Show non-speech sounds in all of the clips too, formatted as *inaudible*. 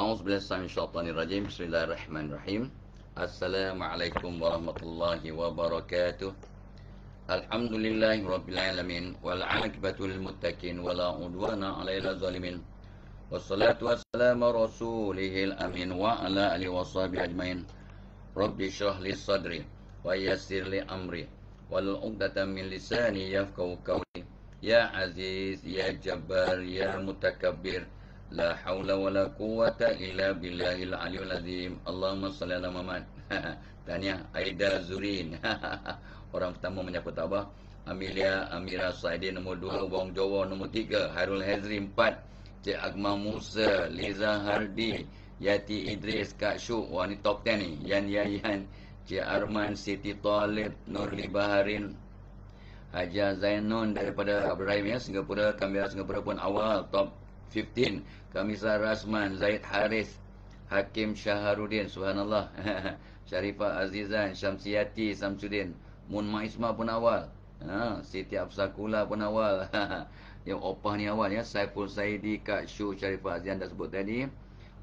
A'udzu billahi minasyaitonir rajim. Bismillahirrahmanirrahim. Assalamualaikum warahmatullahi wabarakatuh. Alhamdulillahirabbil alamin wal 'aqibatu lil muttaqin wa la 'udwana 'alal zalimin. Wassalatu wassalamu ala rasulihil amin wa ala alihi washabi ajmain. Rabbi shrah li sadri wa yassir li amri wal 'uqdatam min lisani yafqahu qawli. Ya 'aziz ya jabbar ya mutakabbir. La haula wala quwata illa billahil aliyul azim. Allahumma salli ala Muhammad. *laughs* Tahniah Aida Zurin. *laughs* Orang pertama menyapa tabah. Amelia Amira Saidin nombor 2, Wong Jowo nombor 3, Harul Hazri 4, Cik Agma Musa, Liza Hardi, Yati Idris, Kak Syuk, wah ni top 10 ni, Yan Yayan, Cik Arman, Siti Talib, Nurli Baharin, Haji Zainon daripada Abrahim ya, Singapura, Kambia Singapura pun awal, top 10. 15 Kamisar Rasman Zaid Haris Hakim Shaharudin Subhanallah Sharifah *laughs* Azizan Syamsiyati Samsudin Mun Maisma pun awal ha, Siti Absakula pun awal Yang *laughs* opah ni awal ya Saiful Saidi Kak Syu Sharifah Azizan dah sebut tadi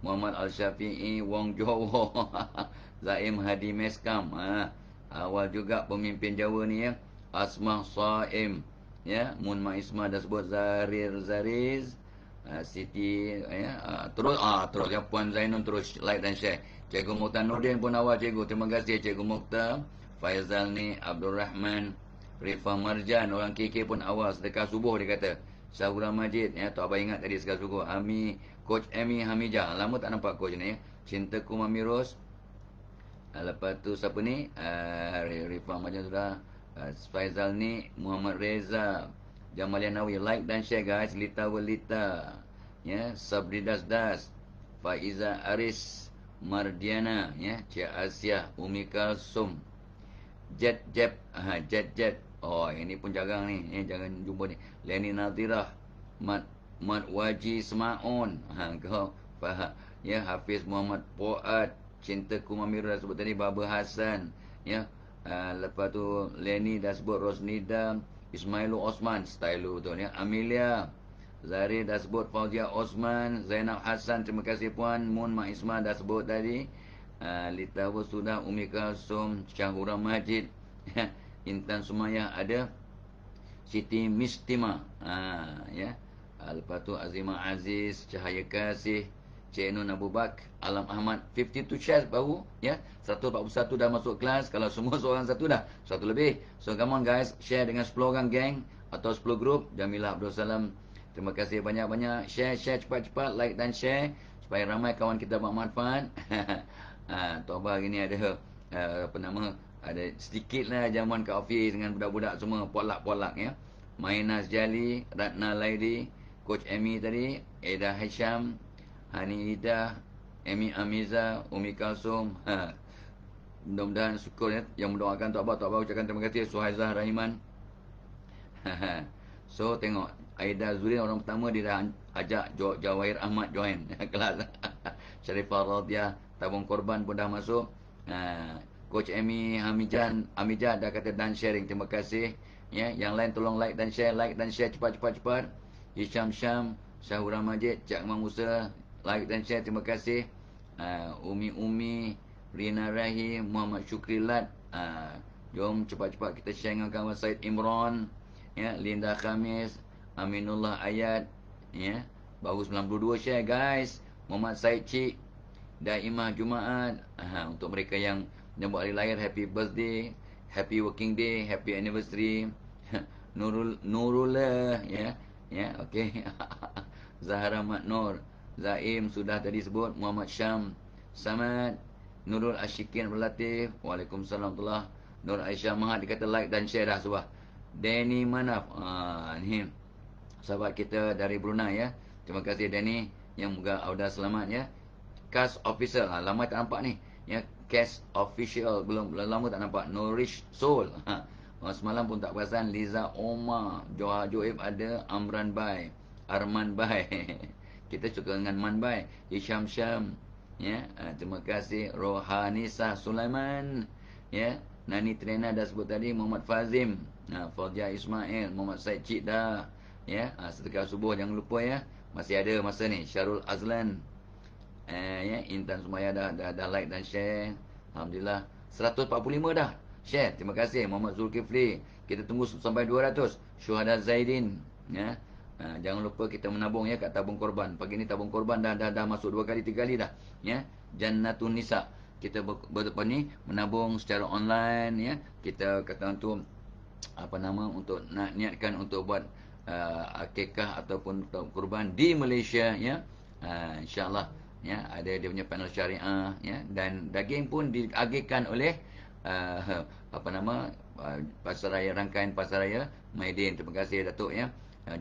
Muhammad Al-Syafi'i Wong Jowo *laughs* Zaim Hadi Meskam ha, Awal juga pemimpin Jawa ni ya Asmah Saim ya Mun Isma dah sebut Zarir Zariz Ah, Siti ya, ah, terus ah terus ya Puan Zainun terus like dan share. Cikgu Mukhtar Nordin pun awal cikgu. Terima kasih cikgu Mukhtar. Faizal ni Abdul Rahman Rifa Marjan orang KK pun awal sedekah subuh dia kata. Sahura Majid ya tak apa ingat tadi sedekah subuh. Ami Coach Amy Hamija lama tak nampak coach ni. Ya. Cintaku Mami Ros. Ah, lepas tu siapa ni? Uh, Rifa Marjan sudah. Uh, Faizal ni Muhammad Reza Jamalian Nawawi like dan share guys Lita Welita ya Sabri Das Das Faiza Aris Mardiana ya Cik Asia Umi Kalsum Jet Jet ha Jet Jet oh ini pun jarang ni eh, jangan jumpa ni Lenny Nadirah Mat Mat Waji semaun, ha kau faham ya Hafiz Muhammad Puat Cinta Kumamira sebut tadi Baba Hasan ya Uh, lepas tu Lenny dah sebut Rosnida Ismailu Osman Stylo tu ni ya. Amelia Zahri dah sebut Fauzia Osman Zainab Hassan Terima kasih puan Mun Mak Isma dah sebut tadi uh, Lita Sudah Umi Kalsum Syahura Majid *laughs* Intan Sumaya ada Siti Mistima uh, ya. Yeah. Uh, lepas tu Azimah Aziz Cahaya Kasih Cainun Abu Bak Alam Ahmad 52 shares baru ya satu satu dah masuk kelas *laughs* kalau semua seorang satu dah satu lebih so come on guys share dengan 10 orang geng atau 10 grup Jamilah Abdul Salam terima kasih banyak-banyak share share cepat-cepat like dan share supaya ramai kawan kita bermanfaat *laughs* ah toba gini ada ah, apa nama ada sedikitlah zaman kat office dengan budak-budak semua polak-polak ya Mainas Jali Ratna Laidi Coach Amy tadi Eda Hisham Anida, Emi Amiza, Umi Kalsum. Ha. Mudah-mudahan syukur ya. Yang mendoakan tu apa, tu apa. Ucapkan terima kasih. Suhaizah Rahiman. Ha, ha. So tengok Aida Zulin orang pertama dia dah ajak Jawahir Ahmad join *laughs* kelas. *laughs* Syarifah Radia tabung korban pun dah masuk. Ha. Coach Amy Hamijan Amija dah kata dan sharing. Terima kasih. Ya, yang lain tolong like dan share, like dan share cepat-cepat cepat. Hisham Syam, Syahura Majid, Cak Mang like dan share terima kasih uh, Umi Umi Rina Rahim Muhammad Syukri Lat uh, ah, jom cepat-cepat kita share dengan kawan Syed Imran ya Linda Khamis Aminullah Ayat ya baru 92 share guys Muhammad Syed Cik Daimah Jumaat uh, untuk mereka yang nyambut hari lahir happy birthday happy working day happy anniversary *laughs* Nurul Nurullah ya ya okay, *laughs* Zahra Mat Nur Zaim sudah tadi sebut Muhammad Syam Samad Nurul Ashikin Relatif Waalaikumsalam telah Nur Aisyah Mahat dia kata like dan share dah sebuah Danny Manaf ah, ni sahabat kita dari Brunei ya terima kasih Danny yang moga Auda selamat ya Cast Official ah, lama tak nampak ni ya Cast Official belum lama tak nampak Nourish Soul ha. ah, semalam pun tak perasan Liza Omar Johar Joib ada Amran Bay Arman Bay *laughs* kita cakap dengan man baik Isham Syam ya uh, terima kasih Rohanisa Sulaiman ya Nani Trena dah sebut tadi Muhammad Fazim uh, ha, Fadia Ismail Muhammad Said Cikda ya uh, ha, setelah subuh jangan lupa ya masih ada masa ni Syarul Azlan uh, ya Intan Sumaya dah, dah dah like dan share alhamdulillah 145 dah share terima kasih Muhammad Zulkifli kita tunggu sampai 200 Syuhada Zaidin ya Ha, jangan lupa kita menabung ya kat tabung korban. Pagi ni tabung korban dah dah dah masuk dua kali tiga kali dah. Ya. Jannatun Nisa. Kita berapa ni menabung secara online ya. Kita kata tu apa nama untuk nak niatkan untuk buat uh, akikah ataupun korban di Malaysia ya. Ha, insyaallah ya ada dia punya panel syariah ya dan daging pun diagihkan oleh uh, apa nama uh, pasaraya rangkaian pasaraya Maidin terima kasih Datuk ya.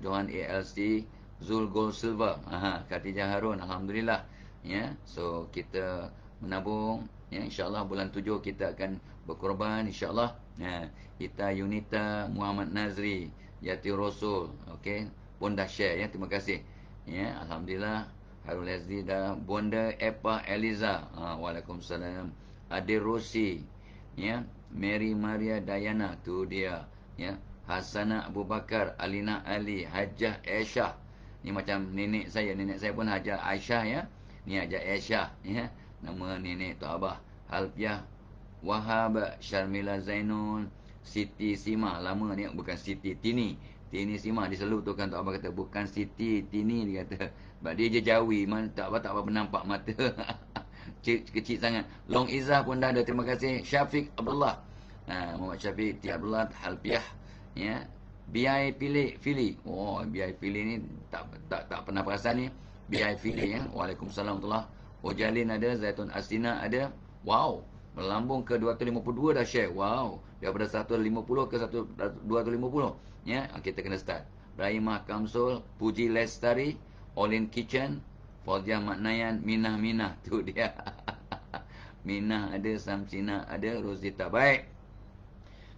Johan ALC Zul Gold Silver Aha, Khatijah Harun Alhamdulillah ya so kita menabung ya insyaallah bulan tujuh kita akan berkorban insyaallah ya kita Yunita Muhammad Nazri Yati Rasul Okay, pun dah share ya terima kasih ya alhamdulillah Harun Azdi dah Bunda Epa Eliza ha, Waalaikumsalam Ade Rosi ya Mary Maria Dayana tu dia ya Hasanah Abu Bakar, Alina Ali, Hajah Aisyah. Ni macam nenek saya, nenek saya pun Hajah Aisyah ya. Ni Hajah Aisyah ya. Nama nenek tu Abah. Halpiah Wahab, Sharmila Zainun, Siti Sima. Lama ni bukan Siti Tini. Tini Sima diselup tu kan tu Abah kata bukan Siti Tini dia kata. Sebab dia je jawi, man, tak apa tak apa penampak mata. kecil *laughs* kecil sangat. Long Izzah pun dah ada. Terima kasih Syafiq Abdullah. Ha, Muhammad Syafiq Abdullah Halpiah ya biai pilih pilih. oh, biai pilih ni tak tak tak pernah perasan ni biai pilih, ya waalaikumsalam lah. Ojalin ada zaitun asina ada wow melambung ke 252 dah share wow daripada 150 ke 250 ya ah, kita kena start Rahimah Kamsul, Puji Lestari, All Kitchen, Fadiyah Maknayan, Minah Minah. *laughs* tu dia. Minah ada, Samsina ada, Rosita. Baik.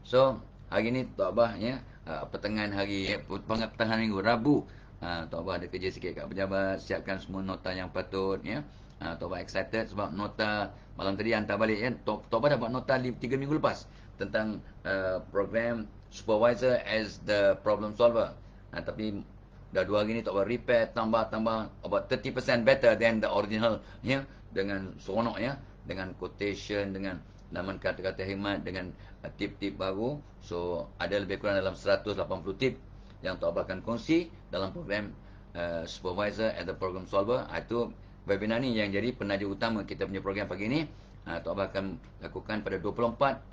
So, hari ni Taubah ya uh, pertengahan hari eh, pertengahan minggu Rabu uh, Taubah ada kerja sikit kat pejabat siapkan semua nota yang patut ya uh, Taubah excited sebab nota malam tadi hantar balik ya Taubah dah buat nota 3 minggu lepas tentang uh, program supervisor as the problem solver uh, tapi dah 2 hari ni Taubah repair tambah-tambah about 30% better than the original ya dengan seronok ya dengan quotation dengan Naman kata-kata hikmat dengan Ah, tip-tip baru. So, ada lebih kurang dalam 180 tip yang Tok Abah akan kongsi dalam program uh, Supervisor and the Program Solver. Ah, itu webinar ni yang jadi penaja utama kita punya program pagi ni. Uh, Tok Abah akan lakukan pada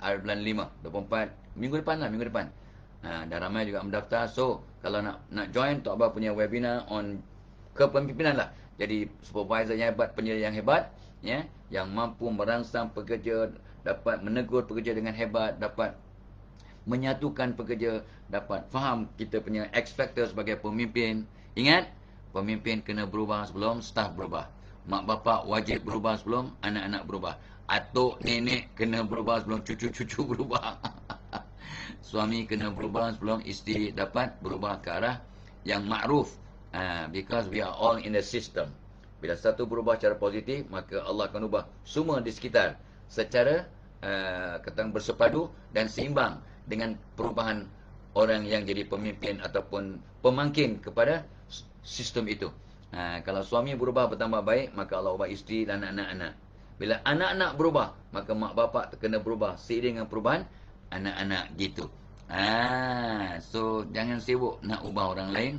24 hari bulan 5. 24 minggu depan lah, minggu depan. Uh, dan ramai juga mendaftar. So, kalau nak nak join Tok Abah punya webinar on kepemimpinan lah. Jadi, supervisor yang hebat, penyelidik yang hebat. Ya, yeah, yang mampu merangsang pekerja dapat menegur pekerja dengan hebat, dapat menyatukan pekerja, dapat faham kita punya X factor sebagai pemimpin. Ingat, pemimpin kena berubah sebelum staff berubah. Mak bapak wajib berubah sebelum anak-anak berubah. Atuk nenek kena berubah sebelum cucu-cucu *laughs* berubah. Suami kena berubah sebelum isteri dapat berubah ke arah yang makruf. Uh, ah, because we are all in the system. Bila satu berubah cara positif, maka Allah akan ubah semua di sekitar secara Eh, ketang bersepadu dan seimbang dengan perubahan orang yang jadi pemimpin ataupun pemangkin kepada sistem itu. Ha, kalau suami berubah bertambah baik, maka Allah ubah isteri dan anak-anak. Bila anak-anak berubah, maka mak bapak kena berubah seiring dengan perubahan anak-anak gitu. Ah, ha, so jangan sibuk nak ubah orang lain,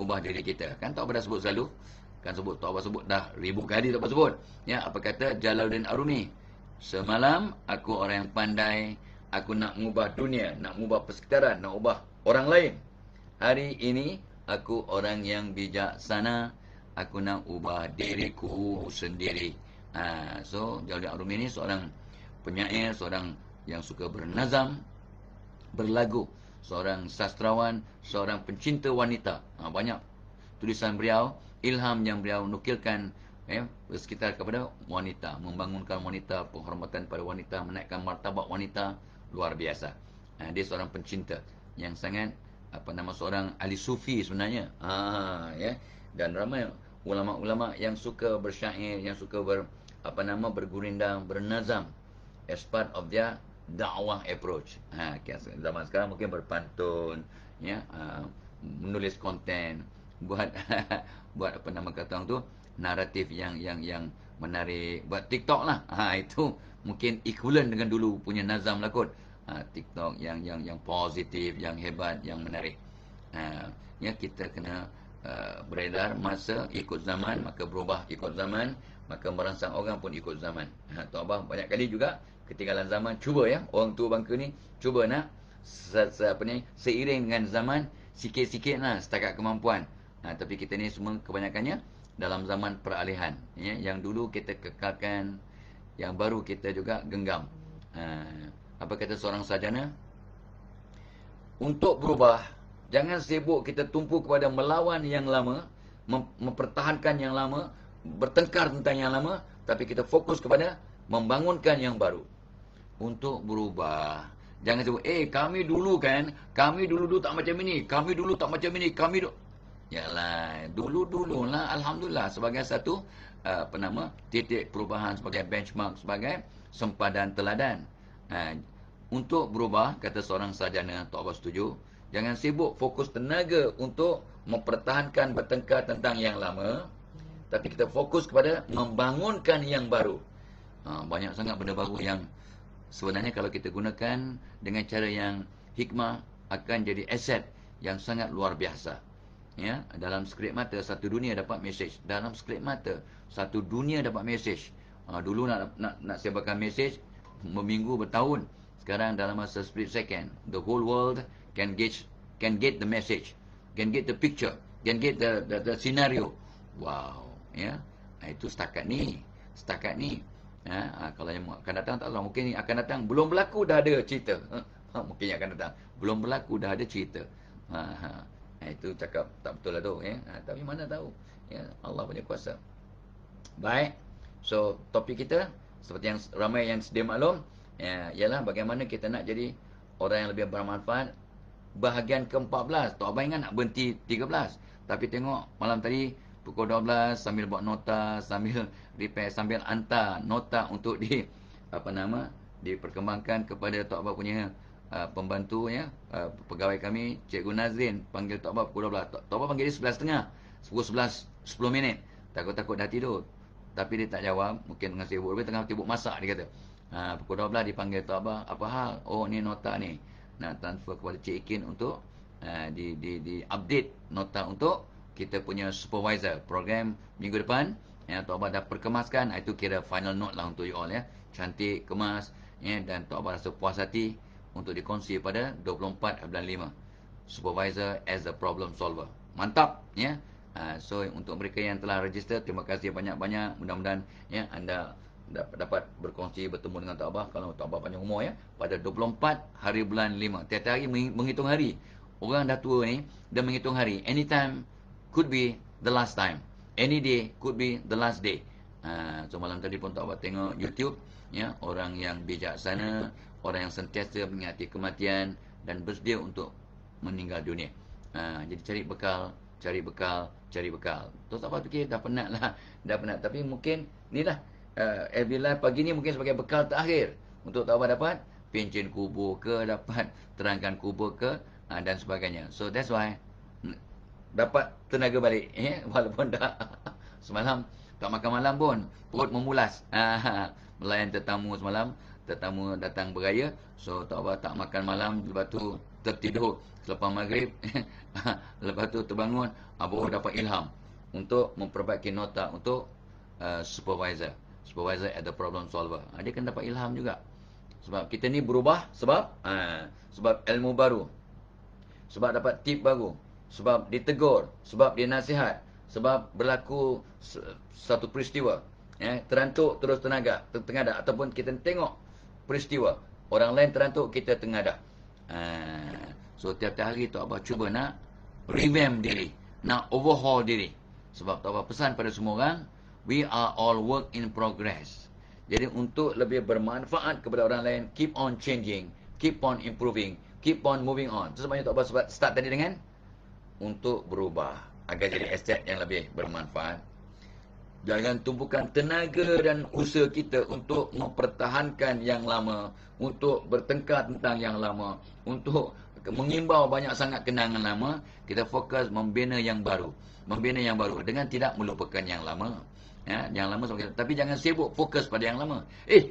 ubah diri kita. Kan tak pernah sebut selalu kan sebut tak pernah sebut dah ribu kali tak pernah sebut ya apa kata Jalaluddin Aruni Semalam aku orang yang pandai, aku nak mengubah dunia, nak mengubah persekitaran, nak ubah orang lain. Hari ini aku orang yang bijaksana, aku nak ubah diriku sendiri. Ha, so Jalil Arumi ini seorang penyair, seorang yang suka bernazam, berlagu, seorang sastrawan, seorang pencinta wanita. Ha, banyak tulisan beliau, ilham yang beliau nukilkan eh, bersekitar kepada wanita membangunkan wanita penghormatan pada wanita menaikkan martabat wanita luar biasa eh, dia seorang pencinta yang sangat apa nama seorang ahli sufi sebenarnya ha ya dan ramai ulama-ulama yang suka bersyair yang suka ber, apa nama bergurindang bernazam as part of their dakwah approach ha zaman sekarang mungkin berpantun ya uh, menulis konten buat *laughs* buat apa nama kata orang tu naratif yang yang yang menarik buat TikTok lah. Ha, itu mungkin equivalent dengan dulu punya nazam lah kot. Ha, TikTok yang yang yang positif, yang hebat, yang menarik. Ha, ya kita kena uh, beredar masa ikut zaman, maka berubah ikut zaman, maka merangsang orang pun ikut zaman. Ha, Tuan Abah banyak kali juga ketinggalan zaman. Cuba ya, orang tua bangka ni, cuba nak se, se, apa ni, seiring dengan zaman, sikit-sikit lah setakat kemampuan. Ha, tapi kita ni semua kebanyakannya, dalam zaman peralihan ya? Yang dulu kita kekalkan Yang baru kita juga genggam uh, Apa kata seorang sajana? Untuk berubah Jangan sibuk kita tumpu kepada melawan yang lama mem Mempertahankan yang lama Bertengkar tentang yang lama Tapi kita fokus kepada Membangunkan yang baru Untuk berubah Jangan sebut, eh kami dulu kan, kami dulu-dulu tak macam ini, kami dulu tak macam ini, kami dulu. Ya lah, dulu dulu lah. alhamdulillah sebagai satu eh, apa nama titik perubahan sebagai benchmark sebagai sempadan teladan. Uh, untuk berubah kata seorang sarjana Tok Abah setuju, jangan sibuk fokus tenaga untuk mempertahankan bertengkar tentang yang lama tapi kita fokus kepada membangunkan yang baru. Ha, banyak sangat benda baru yang sebenarnya kalau kita gunakan dengan cara yang hikmah akan jadi aset yang sangat luar biasa ya dalam skrip mata satu dunia dapat mesej dalam skrip mata satu dunia dapat mesej ha, dulu nak nak nak sebarkan mesej berminggu bertahun sekarang dalam masa split second the whole world can get can get the message can get the picture can get the the, the scenario wow ya ha, itu setakat ni setakat ni ya ha, ah, kalau yang akan datang tak tahu mungkin akan datang belum berlaku dah ada cerita ha, *laughs* mungkin yang akan datang belum berlaku dah ada cerita ha, ha. Eh, itu cakap tak betul lah tu ya? ha, Tapi mana tahu ya? Allah punya kuasa Baik So topik kita Seperti yang ramai yang sedia maklum ya, Ialah bagaimana kita nak jadi Orang yang lebih bermanfaat Bahagian ke-14 Tok Abang ingat nak berhenti 13 Tapi tengok malam tadi Pukul 12 sambil buat nota Sambil *laughs* repair Sambil hantar nota untuk di Apa nama Diperkembangkan kepada Tok apa punya uh, ah, pembantu ya, uh, ah, pegawai kami Cikgu Nazrin panggil Tok Bob pukul 12. Tok Bob panggil dia 11.30. Pukul 11 10 minit. Takut-takut dah tidur. Tapi dia tak jawab, mungkin tengah sibuk, dia tengah sibuk masak dia kata. Ha, pukul 12 dipanggil Tok Abah, apa hal? Oh ni nota ni. Nak transfer kepada Cik Ikin untuk uh, di, di, di update nota untuk kita punya supervisor program minggu depan. Ya, Tok Abah dah perkemaskan, itu kira final note lah untuk you all ya. Cantik, kemas ya, dan Tok Abah rasa puas hati untuk dikongsi pada 24 dan 5 supervisor as a problem solver mantap ya ha, so untuk mereka yang telah register terima kasih banyak-banyak mudah-mudahan ya anda dapat berkongsi bertemu dengan Tok Abah kalau Tok Abah panjang umur ya pada 24 hari bulan 5 tiap hari menghitung hari orang dah tua ni dia menghitung hari anytime could be the last time any day could be the last day uh, so malam tadi pun Tok Abah tengok YouTube ya orang yang bijaksana orang yang sentiasa mengingati kematian dan bersedia untuk meninggal dunia. Ha, jadi cari bekal, cari bekal, cari bekal. Tu tak apa fikir dah penat lah, *laughs* dah penat. Tapi mungkin ni lah uh, every life pagi ni mungkin sebagai bekal terakhir untuk tahu apa dapat pencin kubur ke dapat *laughs* terangkan kubur ke uh, dan sebagainya. So that's why hmm, dapat tenaga balik *laughs* eh? walaupun dah semalam tak makan malam pun perut memulas uh, melayan tetamu semalam tetamu datang beraya so tak apa tak makan malam lepas tu tertidur selepas maghrib *laughs* lepas tu terbangun baru dapat ilham untuk memperbaiki nota untuk uh, supervisor supervisor ada problem solver ah, dia kena dapat ilham juga sebab kita ni berubah sebab uh, sebab ilmu baru sebab dapat tip baru sebab ditegur sebab dia nasihat, sebab berlaku satu peristiwa ya, terantuk terus tenaga tengah ada ataupun kita tengok peristiwa. Orang lain terantuk, kita tengadah. Ha. Ah, so, tiap-tiap hari Tok Abah cuba nak revamp diri. Nak overhaul diri. Sebab Tok Abah pesan pada semua orang, we are all work in progress. Jadi, untuk lebih bermanfaat kepada orang lain, keep on changing, keep on improving, keep on moving on. Itu sebabnya Tok Abah start tadi dengan untuk berubah agar jadi aset yang lebih bermanfaat Jangan tumpukan tenaga dan usaha kita untuk mempertahankan yang lama, untuk bertengkar tentang yang lama, untuk mengimbau banyak sangat kenangan lama, kita fokus membina yang baru. Membina yang baru dengan tidak melupakan yang lama. Ya, yang lama sebagai tapi jangan sibuk fokus pada yang lama. Eh,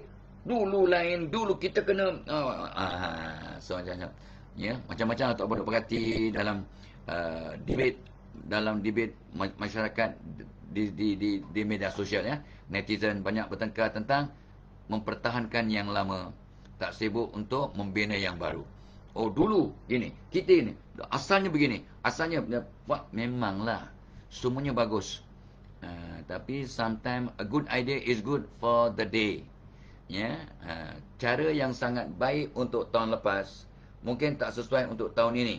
dulu lain, dulu kita kena oh, ah, ah, ah so macam-macam. Ya, macam-macam lah tak perlu perhati dalam uh, debate dalam debate masyarakat di di di, di media sosial ya. Netizen banyak bertengkar tentang mempertahankan yang lama, tak sibuk untuk membina yang baru. Oh dulu gini, kita ini asalnya begini, asalnya wah, ya, memanglah semuanya bagus. Uh, tapi sometimes a good idea is good for the day. Ya, yeah? uh, cara yang sangat baik untuk tahun lepas mungkin tak sesuai untuk tahun ini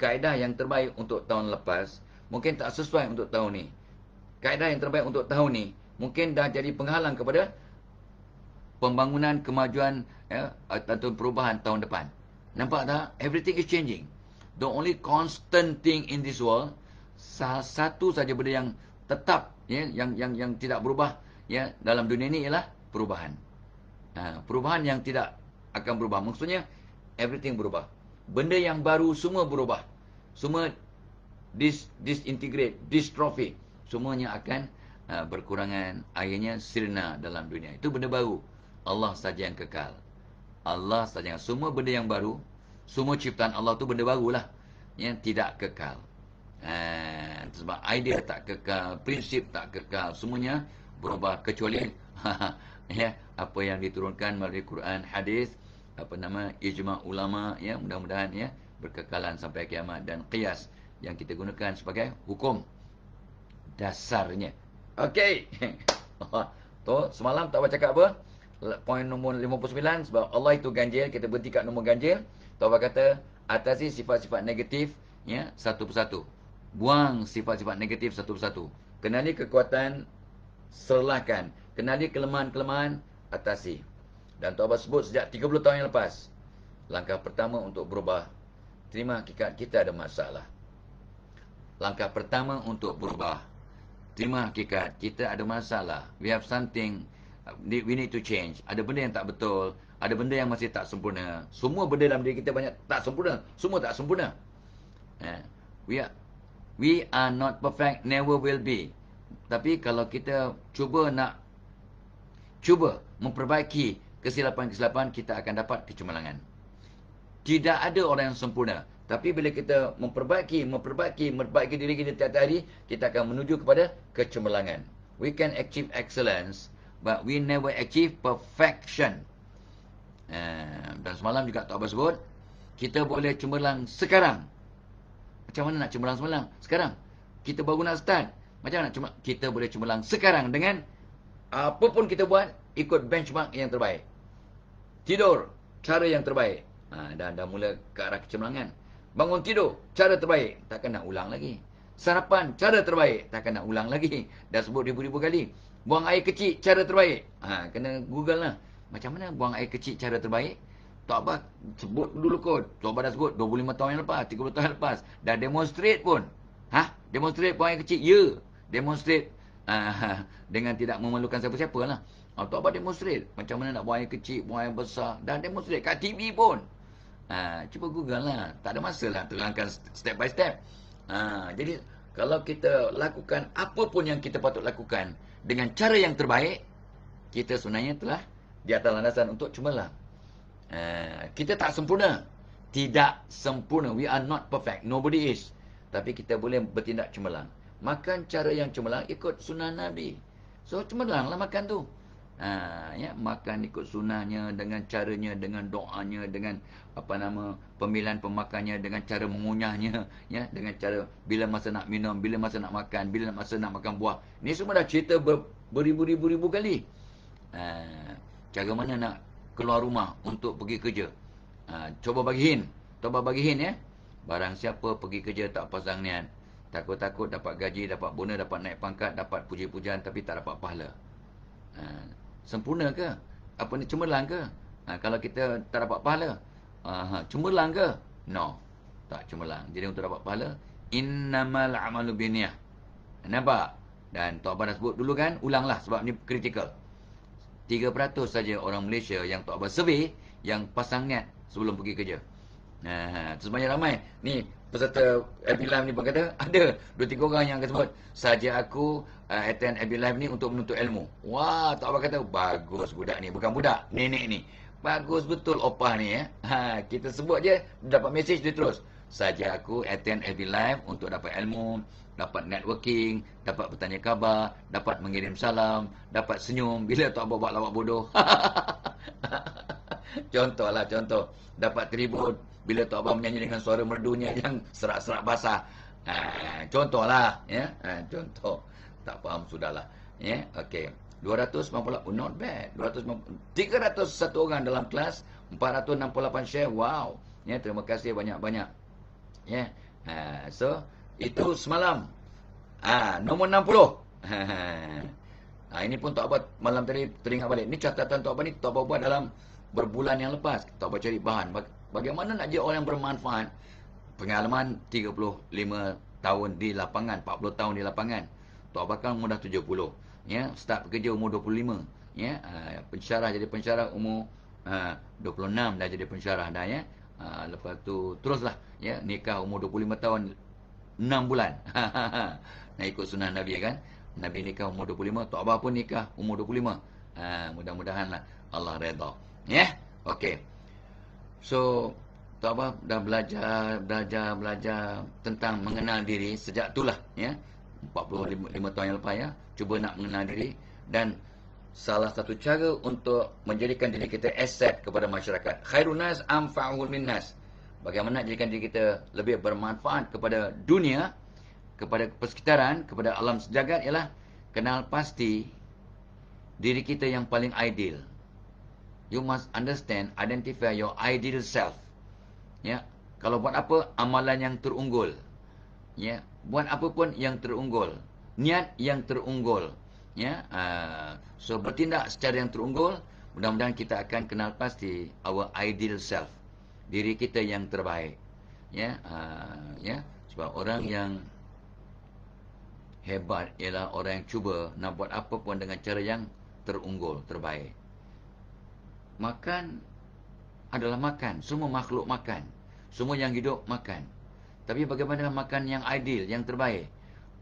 kaedah yang terbaik untuk tahun lepas mungkin tak sesuai untuk tahun ni. Kaedah yang terbaik untuk tahun ni mungkin dah jadi penghalang kepada pembangunan kemajuan ya, atau perubahan tahun depan. Nampak tak? Everything is changing. The only constant thing in this world, salah satu saja benda yang tetap, ya, yang yang yang tidak berubah ya, dalam dunia ini ialah perubahan. Ha, perubahan yang tidak akan berubah. Maksudnya, everything berubah benda yang baru semua berubah. Semua dis disintegrate, distrophy. Semuanya akan uh, berkurangan akhirnya sirna dalam dunia. Itu benda baru. Allah saja yang kekal. Allah saja yang semua benda yang baru, semua ciptaan Allah tu benda barulah yang tidak kekal. Uh, sebab idea tak kekal, prinsip tak kekal, semuanya berubah kecuali *laughs* ya apa yang diturunkan melalui Quran hadis apa nama ijma ulama ya mudah-mudahan ya berkekalan sampai kiamat dan qiyas yang kita gunakan sebagai hukum dasarnya. Okey. *laughs* Tu semalam tak baca apa? Poin nombor 59 sebab Allah itu ganjil, kita berhenti kat nombor ganjil. apa kata atasi sifat-sifat negatif ya satu persatu. Buang sifat-sifat negatif satu persatu. Kenali kekuatan, serlahkan. Kenali kelemahan-kelemahan, atasi. Dan abah sebut sejak 30 tahun yang lepas. Langkah pertama untuk berubah. Terima hakikat kita ada masalah. Langkah pertama untuk berubah. Terima hakikat kita ada masalah. We have something. We need to change. Ada benda yang tak betul. Ada benda yang masih tak sempurna. Semua benda dalam diri kita banyak tak sempurna. Semua tak sempurna. Eh, we are, we are not perfect. Never will be. Tapi kalau kita cuba nak. Cuba memperbaiki kesilapan-kesilapan kita akan dapat kecemerlangan. Tidak ada orang yang sempurna. Tapi bila kita memperbaiki, memperbaiki, memperbaiki diri kita tiap hari, kita akan menuju kepada kecemerlangan. We can achieve excellence, but we never achieve perfection. Eh, dan semalam juga tak sebut, kita boleh cemerlang sekarang. Macam mana nak cemerlang semalam? Sekarang. Kita baru nak start. Macam mana nak cemerlang? Kita boleh cemerlang sekarang dengan apa pun kita buat, ikut benchmark yang terbaik. Tidur, cara yang terbaik. Ha, dah, dah mula ke arah kecemerlangan. Bangun tidur, cara terbaik. Takkan nak ulang lagi. Sarapan, cara terbaik. Takkan nak ulang lagi. *laughs* Dah sebut ribu-ribu kali. Buang air kecil, cara terbaik. Ha, kena google lah. Macam mana buang air kecil, cara terbaik? Tak apa, sebut dulu kot. Tak apa dah sebut 25 tahun yang lepas, 30 tahun yang lepas. Dah demonstrate pun. Ha? Demonstrate buang air kecil? Ya. Demonstrate uh, *laughs* dengan tidak memerlukan siapa-siapa lah. Atau apa demonstrate. Macam mana nak buang air kecil, buang air besar. Dah demonstrate. Kat TV pun. Ha, cuba Google lah. Tak ada masa lah terangkan step by step. Ha, jadi, kalau kita lakukan apa pun yang kita patut lakukan dengan cara yang terbaik, kita sebenarnya telah di atas landasan untuk cumalah. Ha, ah, kita tak sempurna. Tidak sempurna. We are not perfect. Nobody is. Tapi kita boleh bertindak cemerlang. Makan cara yang cemerlang ikut sunnah Nabi. So cemerlanglah makan tu. Ha, ya, makan ikut sunahnya dengan caranya, dengan doanya, dengan apa nama pemilihan pemakannya, dengan cara mengunyahnya, ya, dengan cara bila masa nak minum, bila masa nak makan, bila masa nak makan buah. Ini semua dah cerita ber, beribu-ribu-ribu kali. Ha, cara mana nak keluar rumah untuk pergi kerja. Ha, cuba bagi hin, cuba bagi ya. Barang siapa pergi kerja tak pasang niat, takut-takut dapat gaji, dapat bonus, dapat naik pangkat, dapat puji-pujian tapi tak dapat pahala. Ha, sempurna ke? Apa ni cemerlang ke? Ha, kalau kita tak dapat pahala, ha, ha cemerlang ke? No. Tak cemerlang. Jadi untuk dapat pahala, innamal amalu biniyah. Nampak? Dan Tok Abah dah sebut dulu kan, ulanglah sebab ni kritikal. 3% saja orang Malaysia yang Tok Abah survey, yang pasang niat sebelum pergi kerja. Ha, ha, ha sebenarnya ramai. Ni, peserta AB Live ni berkata ada dua tiga orang yang sebut saja aku uh, attend AB Live ni untuk menuntut ilmu. Wah, tak apa kata bagus budak ni, bukan budak, nenek ni. Bagus betul opah ni ya. *laughs* Ha, kita sebut je dapat mesej dia terus. Saja aku attend AB Live untuk dapat ilmu, dapat networking, dapat bertanya khabar, dapat mengirim salam, dapat senyum bila tak buat lawak bodoh. *laughs* Contoh lah contoh dapat tribute bila tu Abang menyanyi dengan suara merdunya *laughs* yang serak-serak basah. Ha, contohlah, ya. Ha, contoh. Tak faham, sudahlah. Ya, okey. 298, not bad. 250, 301 orang dalam kelas, 468 share, wow. Ya, terima kasih banyak-banyak. Ya, ha, so, itu semalam. Ha, nombor 60. puluh. Ha, ha. ha, ini pun Tok Abang malam tadi teringat balik. Ini catatan Tok Abang ni, Tok Abang buat dalam berbulan yang lepas. Tok Abang cari bahan. Bagaimana nak jadi orang yang bermanfaat? Pengalaman 35 tahun di lapangan, 40 tahun di lapangan. Tok Bakar umur dah 70. Ya, start bekerja umur 25. Ya, eh, pensyarah jadi pensyarah umur 26 eh, dah jadi pensyarah dah ya. Eh, lepas tu teruslah ya nikah umur 25 tahun 6 bulan. *laughs* nak ikut sunnah Nabi ya kan? Nabi nikah umur 25, Tok Abah pun nikah umur 25. Uh, mudah-mudahanlah Allah redha. Ya. Okey. So, tu apa? Dah belajar, belajar, belajar tentang mengenal diri sejak itulah, ya. 45 tahun yang lepas ya. Cuba nak mengenal diri dan salah satu cara untuk menjadikan diri kita aset kepada masyarakat. Khairun nas faul min nas. Bagaimana nak jadikan diri kita lebih bermanfaat kepada dunia, kepada persekitaran, kepada alam sejagat ialah kenal pasti diri kita yang paling ideal you must understand, identify your ideal self. Ya, kalau buat apa, amalan yang terunggul. Ya, buat apa pun yang terunggul. Niat yang terunggul. Ya, uh, so bertindak secara yang terunggul, mudah-mudahan kita akan kenal pasti our ideal self. Diri kita yang terbaik. Ya, uh, ya, sebab orang ya. yang hebat ialah orang yang cuba nak buat apa pun dengan cara yang terunggul, terbaik makan adalah makan. Semua makhluk makan. Semua yang hidup makan. Tapi bagaimana makan yang ideal, yang terbaik?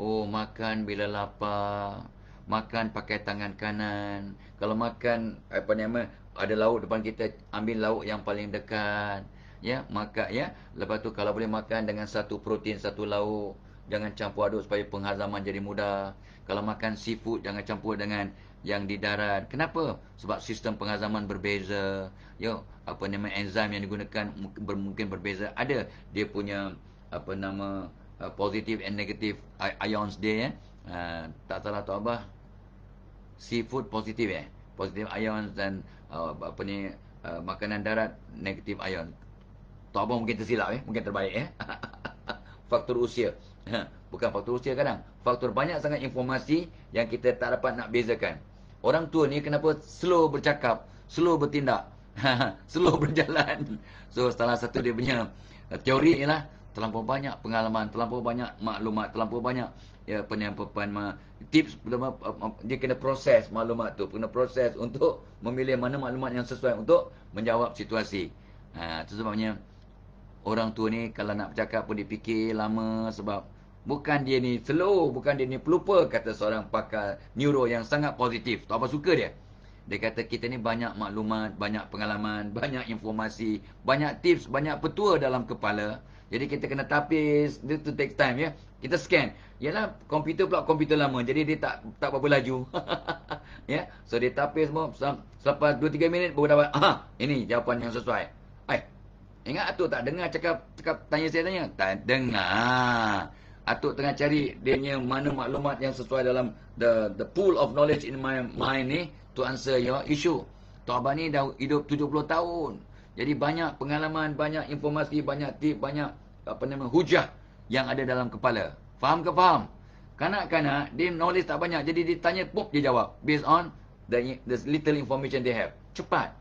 Oh, makan bila lapar. Makan pakai tangan kanan. Kalau makan, apa nama, ada lauk depan kita, ambil lauk yang paling dekat. Ya, maka ya. Lepas tu kalau boleh makan dengan satu protein, satu lauk. Jangan campur aduk supaya penghazaman jadi mudah. Kalau makan seafood, jangan campur dengan yang di darat. Kenapa? Sebab sistem pengazaman berbeza. Yo, apa nama enzim yang digunakan mungkin berbeza. Ada dia punya apa nama uh, positif positive and negative ions dia eh. Uh, tak salah tahu apa. Seafood positif eh. positif ions dan uh, apa ni uh, makanan darat negatif ion. Tak apa mungkin tersilap eh. Mungkin terbaik eh. *laughs* faktor usia. *laughs* Bukan faktor usia kadang. Faktor banyak sangat informasi yang kita tak dapat nak bezakan. Orang tua ni kenapa slow bercakap, slow bertindak, *laughs* slow berjalan. So salah satu dia punya uh, teori ialah terlalu banyak pengalaman, terlalu banyak maklumat, terlalu banyak ya penyampaian tips pertama uh, uh, dia kena proses maklumat tu, kena proses untuk memilih mana maklumat yang sesuai untuk menjawab situasi. Ha, itu sebabnya orang tua ni kalau nak bercakap pun dipikir lama sebab Bukan dia ni slow, bukan dia ni pelupa kata seorang pakar neuro yang sangat positif. Tak apa suka dia. Dia kata kita ni banyak maklumat, banyak pengalaman, *laughs* banyak informasi, banyak tips, banyak petua dalam kepala. Jadi kita kena tapis, dia to take time ya. Kita scan. Yalah komputer pula komputer lama. Jadi dia tak tak apa laju. *laughs* ya. Yeah? So dia tapis semua selepas 2 3 minit baru dapat ah ini jawapan yang sesuai. Ai. Eh, ingat tu tak dengar cakap cakap tanya saya tanya? Tak dengar. Atuk tengah cari dia punya mana maklumat yang sesuai dalam the the pool of knowledge in my mind ni to answer your issue. Tok Abah ni dah hidup 70 tahun. Jadi banyak pengalaman, banyak informasi, banyak tip, banyak apa nama hujah yang ada dalam kepala. Faham ke faham? Kanak-kanak dia knowledge tak banyak. Jadi dia tanya pop dia jawab based on the the little information they have. Cepat.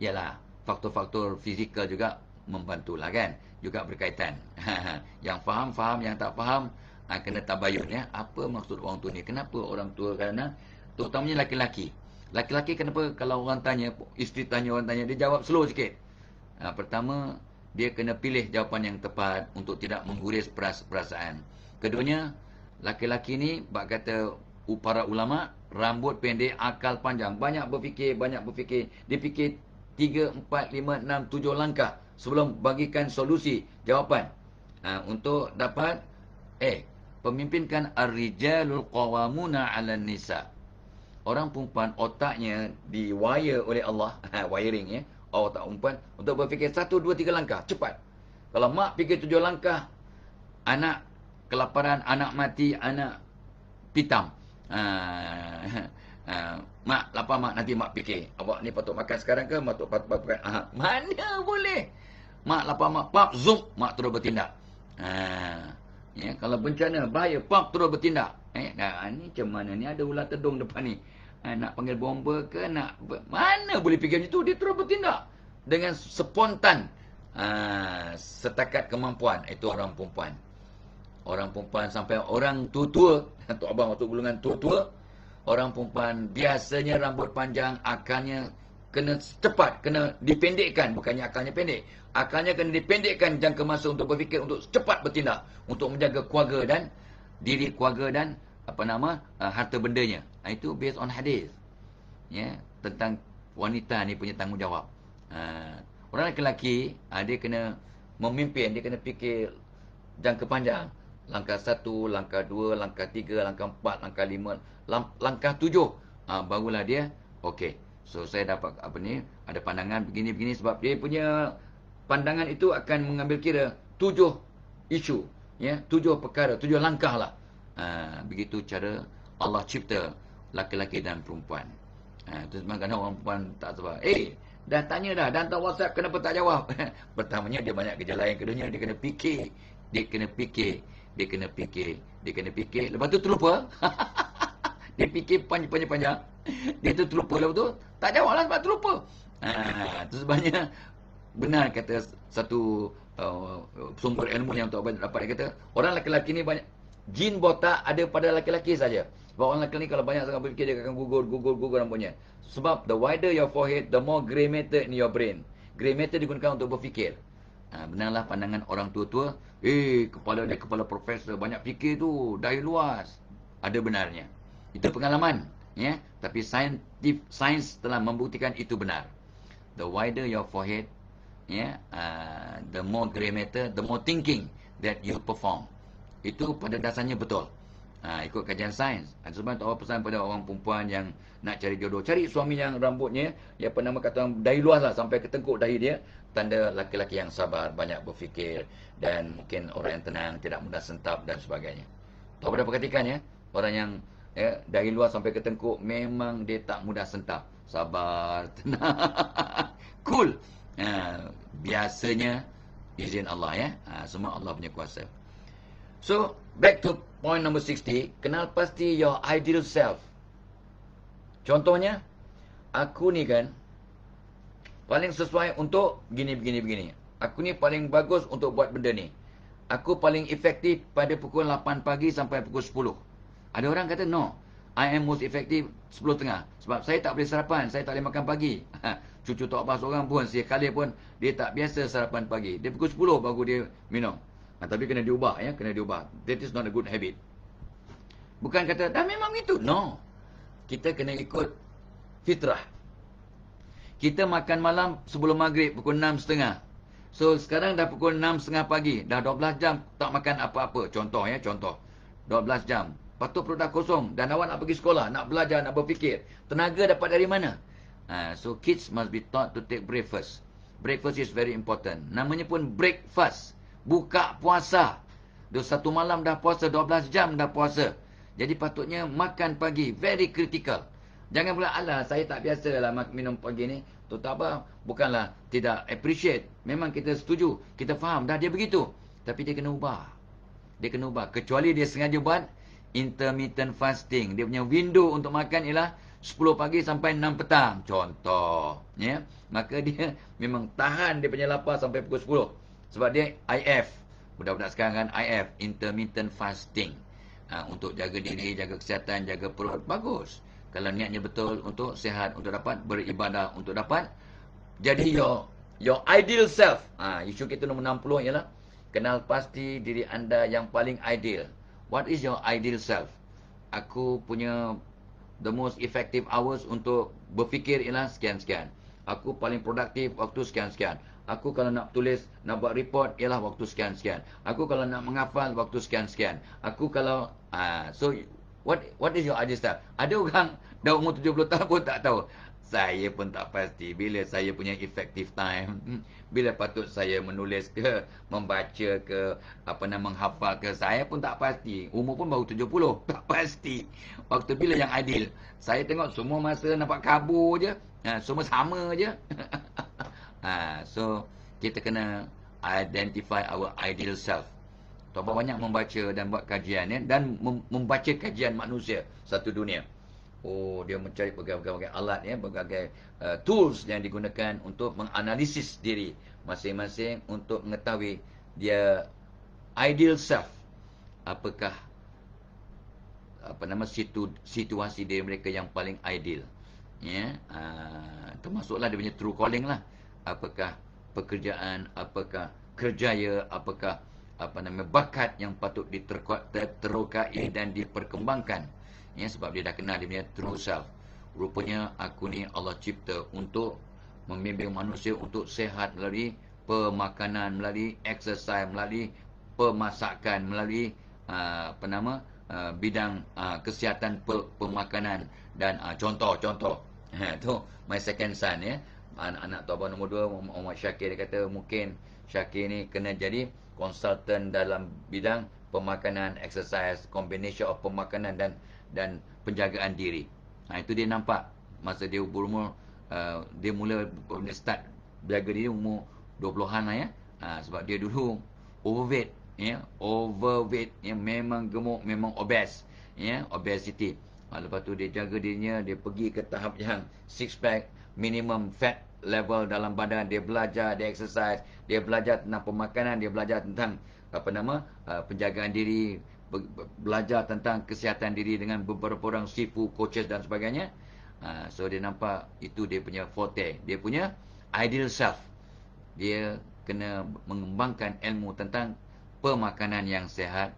Yalah, faktor-faktor fizikal juga membantulah kan juga berkaitan. *laughs* yang faham, faham. Yang tak faham, ha, kena tabayun. Ya. Apa maksud orang tua ni? Kenapa orang tua? Kerana terutamanya laki-laki. Laki-laki kenapa kalau orang tanya, isteri tanya, orang tanya, dia jawab slow sikit. Ha, pertama, dia kena pilih jawapan yang tepat untuk tidak mengguris peras perasaan. Keduanya, laki-laki ni, bak kata para ulama' Rambut pendek, akal panjang. Banyak berfikir, banyak berfikir. Dia fikir 3, 4, 5, 6, 7 langkah sebelum bagikan solusi jawapan ha, untuk dapat eh pemimpinkan ar-rijalul qawamuna 'alan nisa orang perempuan otaknya diwire oleh Allah *laughs* ha, wiring ya otak perempuan untuk berfikir satu dua tiga langkah cepat kalau mak fikir tujuh langkah anak kelaparan anak mati anak pitam ha, *laughs* ha, mak lapar mak nanti mak fikir awak ni patut makan sekarang ke patut patut patut *laughs* ha, mana boleh Mak lapar mak pap zoom mak terus bertindak. Ha. Ya, kalau bencana bahaya pap terus bertindak. Eh dah ini ha, macam mana ni ada ular tedung depan ni. Ha, nak panggil bomba ke nak mana boleh fikir macam tu dia terus bertindak dengan spontan. Ha, setakat kemampuan itu eh, orang perempuan. Orang perempuan sampai orang tua-tua, atau abang atau golongan tua-tua, orang perempuan biasanya rambut panjang akarnya kena cepat, kena dipendekkan. Bukannya akalnya pendek. Akalnya kena dipendekkan jangka masa untuk berfikir, untuk cepat bertindak. Untuk menjaga keluarga dan diri keluarga dan apa nama uh, harta bendanya. Ha, itu based on hadis. Yeah? Tentang wanita ni punya tanggungjawab. Uh, orang lelaki, uh, dia kena memimpin, dia kena fikir jangka panjang. Langkah satu, langkah dua, langkah tiga, langkah empat, langkah lima, langkah tujuh. Uh, barulah dia, okey. So saya dapat apa ni ada pandangan begini-begini sebab dia punya pandangan itu akan mengambil kira tujuh isu ya tujuh perkara tujuh langkah lah ha, begitu cara Allah cipta laki-laki dan perempuan. Ha, itu kadang orang perempuan tak sebab. Eh, dah tanya dah, dah hantar WhatsApp kenapa tak jawab? *laughs* Pertamanya dia banyak kerja lain kedua dia kena fikir. Dia kena fikir. Dia kena fikir. Dia kena fikir. Lepas tu terlupa. *laughs* dia fikir panjang-panjang. Dia tu terlupa lah betul. Tak jawab lah sebab terlupa. Ha, tu sebabnya benar kata satu uh, sumber ilmu yang tak dapat dia kata orang lelaki-lelaki ni banyak jin botak ada pada lelaki-lelaki saja. Sebab orang lelaki ni kalau banyak sangat berfikir dia akan gugur gugur gugur rambutnya. Sebab the wider your forehead the more grey matter in your brain. Grey matter digunakan untuk berfikir. Ha, benarlah pandangan orang tua-tua. Eh, kepala dia kepala profesor. Banyak fikir tu. Dahil luas. Ada benarnya. Itu pengalaman ya tapi saintif sains telah membuktikan itu benar the wider your forehead ya uh, the more grey matter the more thinking that you perform itu pada dasarnya betul ha, ikut kajian sains sebab tu awak pesan pada orang perempuan yang nak cari jodoh cari suami yang rambutnya ya apa nama kata dahi luas lah sampai ke tengkuk dahi dia tanda laki-laki yang sabar banyak berfikir dan mungkin orang yang tenang tidak mudah sentap dan sebagainya tahu pada perhatikan ya orang yang ya, dari luar sampai ke tengkuk memang dia tak mudah sentap. Sabar, *laughs* tenang. cool. Ha, biasanya izin Allah ya. Ha, semua Allah punya kuasa. So, back to point number 60, kenal pasti your ideal self. Contohnya, aku ni kan paling sesuai untuk gini begini begini. Aku ni paling bagus untuk buat benda ni. Aku paling efektif pada pukul 8 pagi sampai pukul 10. Ada orang kata no. I am most effective 10 tengah. Sebab saya tak boleh sarapan. Saya tak boleh makan pagi. *laughs* Cucu tak Abah seorang pun. Sekali pun dia tak biasa sarapan pagi. Dia pukul 10 baru dia minum. Ha, tapi kena diubah ya. Kena diubah. That is not a good habit. Bukan kata dah memang itu. No. Kita kena ikut fitrah. Kita makan malam sebelum maghrib pukul 6 setengah. So sekarang dah pukul setengah pagi. Dah 12 jam tak makan apa-apa. Contoh ya, contoh. 12 jam patut perut dah kosong dan awak nak pergi sekolah, nak belajar, nak berfikir. Tenaga dapat dari mana? Uh, so kids must be taught to take breakfast. Breakfast is very important. Namanya pun breakfast. Buka puasa. Dua satu malam dah puasa, 12 jam dah puasa. Jadi patutnya makan pagi. Very critical. Jangan pula, alah saya tak biasa lah minum pagi ni. Tentu apa, bukanlah tidak appreciate. Memang kita setuju. Kita faham, dah dia begitu. Tapi dia kena ubah. Dia kena ubah. Kecuali dia sengaja buat, intermittent fasting. Dia punya window untuk makan ialah 10 pagi sampai 6 petang. Contoh. ya Maka dia *laughs* memang tahan dia punya lapar sampai pukul 10. Sebab dia IF. Budak-budak sekarang kan IF. Intermittent fasting. Ha, untuk jaga diri, jaga kesihatan, jaga perut. Bagus. Kalau niatnya betul untuk sehat untuk dapat beribadah, untuk dapat jadi your your ideal self. Ha, isu kita nombor 60 ialah kenal pasti diri anda yang paling ideal. What is your ideal self? Aku punya the most effective hours untuk berfikir ialah sekian-sekian. Aku paling produktif waktu sekian-sekian. Aku kalau nak tulis, nak buat report ialah waktu sekian-sekian. Aku kalau nak menghafal waktu sekian-sekian. Aku kalau uh, so what what is your ideal self? Ada orang dah umur 70 tahun pun tak tahu saya pun tak pasti bila saya punya effective time hmm, bila patut saya menulis ke membaca ke apa nama menghafal ke saya pun tak pasti umur pun baru 70 *laughs* tak pasti waktu bila yang adil saya tengok semua masa nampak kabur je ha, semua sama je *laughs* ha, so kita kena identify our ideal self Tuan-tuan banyak membaca dan buat kajian ya? dan membaca kajian manusia satu dunia. Oh, dia mencari berbagai-bagai alat ya, berbagai uh, tools yang digunakan untuk menganalisis diri masing-masing untuk mengetahui dia ideal self. Apakah apa nama situ, situasi diri mereka yang paling ideal. Ya, uh, termasuklah dia punya true calling lah. Apakah pekerjaan, apakah kerjaya, apakah apa nama bakat yang patut diterokai dan diperkembangkan ya, sebab dia dah kenal dia punya true self rupanya aku ni Allah cipta untuk membimbing manusia untuk sehat melalui pemakanan melalui exercise melalui pemasakan melalui uh, apa nama uh, bidang uh, kesihatan pe- pemakanan dan uh, contoh contoh *laughs* ha, tu my second son ya anak-anak tu abang nombor dua Muhammad Syakir dia kata mungkin Syakir ni kena jadi konsultan dalam bidang pemakanan exercise combination of pemakanan dan dan penjagaan diri. Nah ha, itu dia nampak masa dia umur uh, dia mula dia start jaga diri umur 20-an lah ya. Ha, sebab dia dulu overweight ya, overweight ya memang gemuk, memang obes ya, obesity. Ha, lepas tu dia jaga dirinya, dia pergi ke tahap yang six pack, minimum fat level dalam badan, dia belajar, dia exercise, dia belajar tentang pemakanan, dia belajar tentang apa nama uh, penjagaan diri, belajar tentang kesihatan diri dengan beberapa orang sifu, coaches dan sebagainya. Uh, so dia nampak itu dia punya forte, dia punya ideal self. Dia kena mengembangkan ilmu tentang pemakanan yang sehat,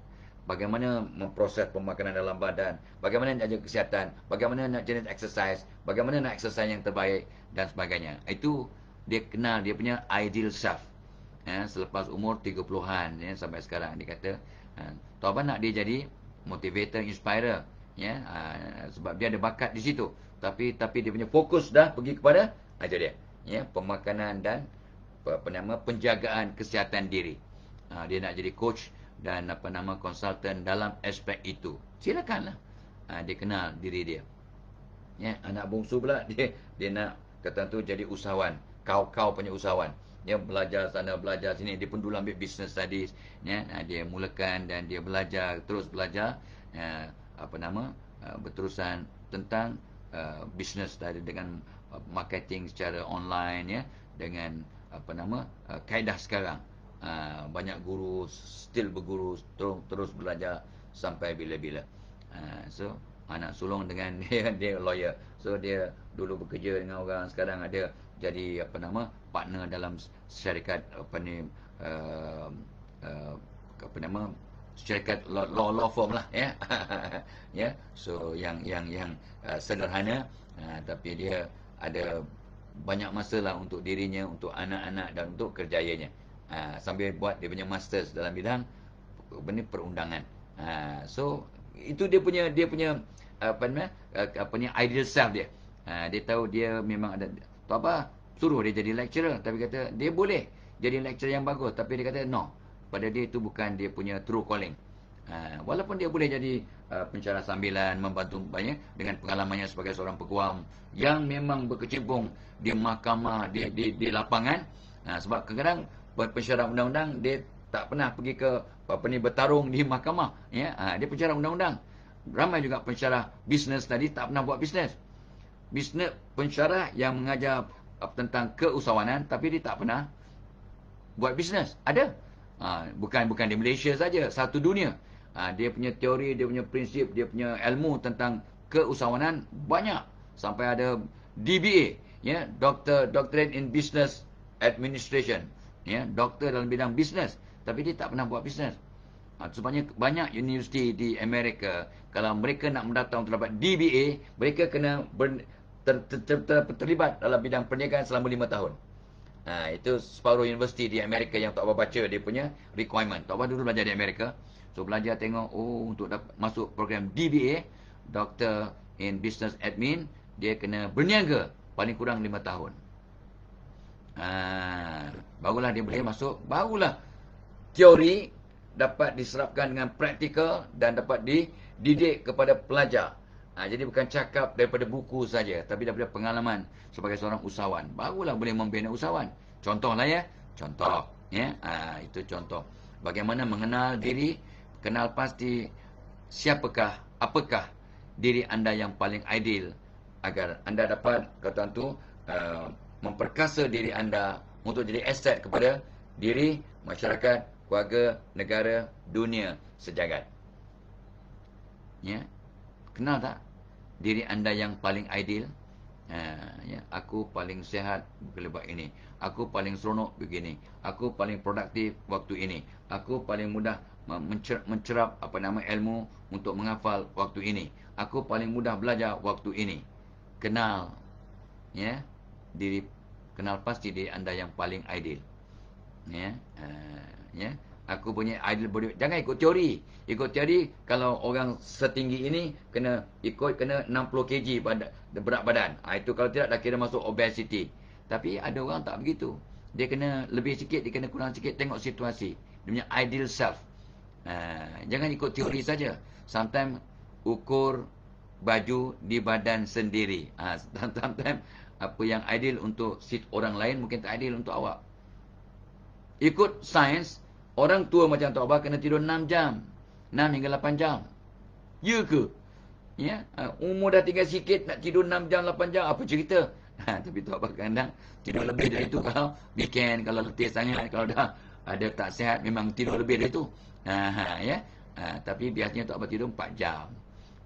bagaimana memproses pemakanan dalam badan, bagaimana nak jaga kesihatan, bagaimana nak jenis exercise, bagaimana nak exercise yang terbaik dan sebagainya. Itu dia kenal dia punya ideal self. Ya, selepas umur 30-an ya, eh, sampai sekarang dia kata Ha, Taubat nak dia jadi motivator, inspirer. Ya, ha, sebab dia ada bakat di situ. Tapi tapi dia punya fokus dah pergi kepada ajar dia. Ya, pemakanan dan apa nama penjagaan kesihatan diri. Ha, dia nak jadi coach dan apa nama konsultan dalam aspek itu. Silakanlah. Ha, dia kenal diri dia. Ya, anak bungsu pula *laughs* dia dia nak kata tu jadi usahawan, kau-kau punya usahawan dia belajar sana belajar sini dia pun dulu ambil business studies ya dia mulakan dan dia belajar terus belajar ya, apa nama eh, berterusan tentang uh, business tadi dengan eh, marketing secara online ya dengan apa nama uh, kaedah sekarang uh, banyak guru still berguru terus, terus belajar sampai bila-bila uh, so anak sulung dengan *laughs* dia dia lawyer so dia dulu bekerja dengan orang sekarang ada jadi apa nama partner dalam syarikat apa ni uh, uh, apa nama syarikat law law, law firm lah ya yeah? *laughs* ya yeah? so yang yang yang uh, sederhana uh, tapi dia ada banyak masalah untuk dirinya untuk anak-anak dan untuk kerjayanya uh, sambil buat dia punya masters dalam bidang benda perundangan uh, so itu dia punya dia punya apa nama uh, apa ni ideal self dia uh, dia tahu dia memang ada tak apa. Suruh dia jadi lecturer. Tapi kata, dia boleh jadi lecturer yang bagus. Tapi dia kata, no. Pada dia itu bukan dia punya true calling. Uh, walaupun dia boleh jadi uh, pencara sambilan, membantu banyak dengan pengalamannya sebagai seorang peguam yang memang berkecimpung di mahkamah, di, di, di lapangan. Uh, sebab kadang-kadang pencara undang-undang, dia tak pernah pergi ke apa ni bertarung di mahkamah. Ya? Uh, dia pencara undang-undang. Ramai juga pencara bisnes tadi tak pernah buat bisnes bisnes pensyarah yang mengajar tentang keusahawanan tapi dia tak pernah buat bisnes. Ada. Ha, bukan bukan di Malaysia saja, satu dunia. Ha, dia punya teori, dia punya prinsip, dia punya ilmu tentang keusahawanan banyak. Sampai ada DBA, ya, Doctor Doctorate in Business Administration, ya, doktor dalam bidang bisnes tapi dia tak pernah buat bisnes. Ha, Sebabnya banyak universiti di Amerika kalau mereka nak mendatang untuk dapat DBA, mereka kena ber, ter, ter, ter, ter, ter, terlibat dalam bidang perniagaan selama lima tahun. Ha, itu separuh universiti di Amerika yang tak apa baca dia punya requirement. Tak apa dulu belajar di Amerika. tu belajar tengok oh untuk dapat masuk program DBA, Doctor in Business Admin, dia kena berniaga paling kurang lima tahun. Ha, barulah dia boleh masuk, barulah teori dapat diserapkan dengan praktikal dan dapat dididik kepada pelajar. Ha, jadi bukan cakap daripada buku saja, tapi daripada pengalaman sebagai seorang usahawan. Barulah boleh membina usahawan. Contohlah ya, contoh. Ya, ha, itu contoh. Bagaimana mengenal diri, kenal pasti siapakah, apakah diri anda yang paling ideal agar anda dapat kata tu uh, memperkasa diri anda untuk jadi aset kepada diri masyarakat keluarga, negara, dunia sejagat. Ya. Kenal tak diri anda yang paling ideal? Ha, ya, aku paling sihat lebat ini. Aku paling seronok begini. Aku paling produktif waktu ini. Aku paling mudah mencerap apa nama ilmu untuk menghafal waktu ini. Aku paling mudah belajar waktu ini. Kenal ya diri kenal pasti diri anda yang paling ideal. Ya. Ha, ya aku punya idol boleh jangan ikut teori ikut teori kalau orang setinggi ini kena ikut kena 60 kg pada berat badan ha, itu kalau tidak dah kira masuk obesity tapi ada orang tak begitu dia kena lebih sikit dia kena kurang sikit tengok situasi dia punya ideal self ha, jangan ikut teori saja sometimes ukur baju di badan sendiri ha, *laughs* sometimes apa yang ideal untuk orang lain mungkin tak ideal untuk awak ikut sains Orang tua macam Tok Abah kena tidur 6 jam. 6 hingga 8 jam. Ya ke? Ya? Ha, umur dah tinggal sikit nak tidur 6 jam, 8 jam. Apa cerita? Ha, tapi Tok Abah kadang tidur lebih dari itu kalau weekend, kalau letih sangat, kalau dah ada tak sihat memang tidur lebih dari itu. Ha, ha, ya? ha, tapi biasanya Tok Abah tidur 4 jam.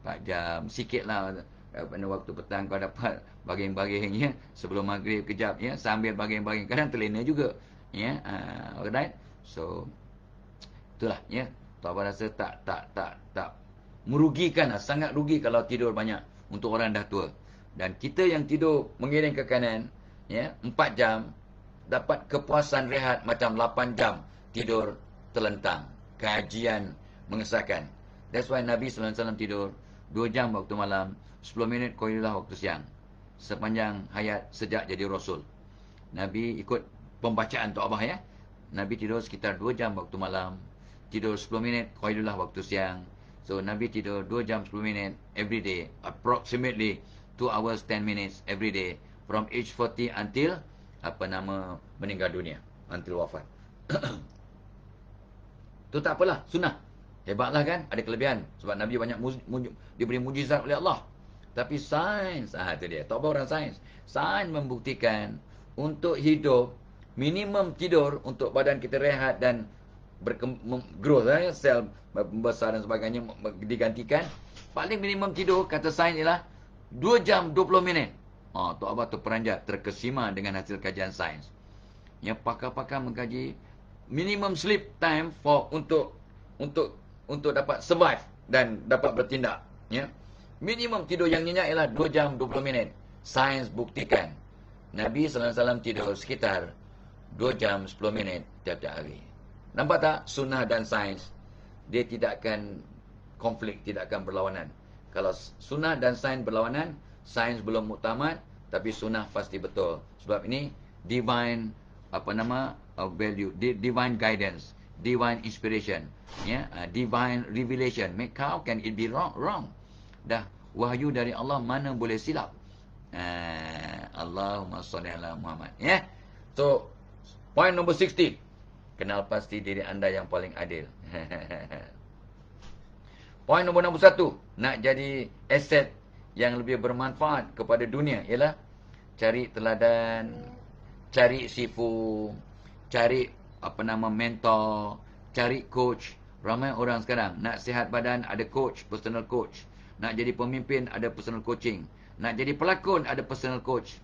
4 jam. sikit lah eh, pada waktu petang kau dapat baring-baring ya sebelum maghrib kejap ya sambil baring-baring kadang terlena juga ya uh, alright So itulah ya. Tuan-tuan rasa tak tak tak tak merugikan lah. sangat rugi kalau tidur banyak untuk orang dah tua. Dan kita yang tidur mengiring ke kanan ya 4 jam dapat kepuasan rehat macam 8 jam tidur terlentang. Kajian mengesahkan. That's why Nabi sallallahu alaihi wasallam tidur 2 jam waktu malam, 10 minit qailah waktu siang. Sepanjang hayat sejak jadi rasul. Nabi ikut pembacaan tu Abah ya. Nabi tidur sekitar 2 jam waktu malam. Tidur 10 minit, Qailullah waktu siang. So, Nabi tidur 2 jam 10 minit every day. Approximately 2 hours 10 minutes every day. From age 40 until, apa nama, meninggal dunia. Until wafat. *coughs* tu tak apalah, sunnah. Hebatlah kan, ada kelebihan. Sebab Nabi banyak muj muj diberi mujizat oleh Allah. Tapi sains, ah, itu dia. Tak apa orang sains. Sains membuktikan untuk hidup minimum tidur untuk badan kita rehat dan growth eh, sel membesar dan sebagainya digantikan paling minimum tidur kata sains ialah 2 jam 20 minit oh, Tok Abah tu peranjak terkesima dengan hasil kajian sains yang pakar-pakar mengkaji minimum sleep time for untuk untuk untuk dapat survive dan dapat bertindak ya minimum tidur yang nyenyak ialah 2 jam 20 minit sains buktikan Nabi sallallahu alaihi wasallam tidur sekitar Dua jam sepuluh minit tiap-tiap hari. Nampak tak? Sunnah dan sains. Dia tidak akan konflik, tidak akan berlawanan. Kalau sunnah dan sains berlawanan, sains belum muktamad, tapi sunnah pasti betul. Sebab ini divine apa nama uh, value, di, divine guidance, divine inspiration, yeah? uh, divine revelation. How can it be wrong? wrong? Dah wahyu dari Allah, mana boleh silap? Uh, Allahumma salli ala Muhammad. Yeah? So, Point number 16. Kenal pasti diri anda yang paling adil. *laughs* Point nombor 61. Nak jadi aset yang lebih bermanfaat kepada dunia ialah cari teladan, cari sifu, cari apa nama mentor, cari coach. Ramai orang sekarang nak sihat badan ada coach, personal coach. Nak jadi pemimpin ada personal coaching. Nak jadi pelakon ada personal coach.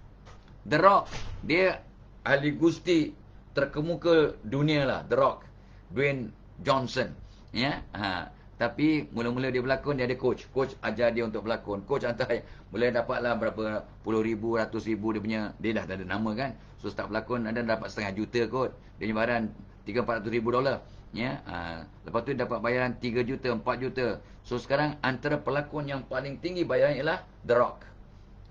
The Rock, dia ahli gusti terkemuka dunia lah The Rock Dwayne Johnson ya ha. tapi mula-mula dia berlakon dia ada coach coach ajar dia untuk berlakon coach hantar dapat lah berapa puluh ribu ratus ribu dia punya dia dah tak ada nama kan so start berlakon ada dapat setengah juta kot dia punya badan tiga empat ratus ribu dolar ya ha. lepas tu dapat bayaran tiga juta empat juta so sekarang antara pelakon yang paling tinggi bayaran ialah The Rock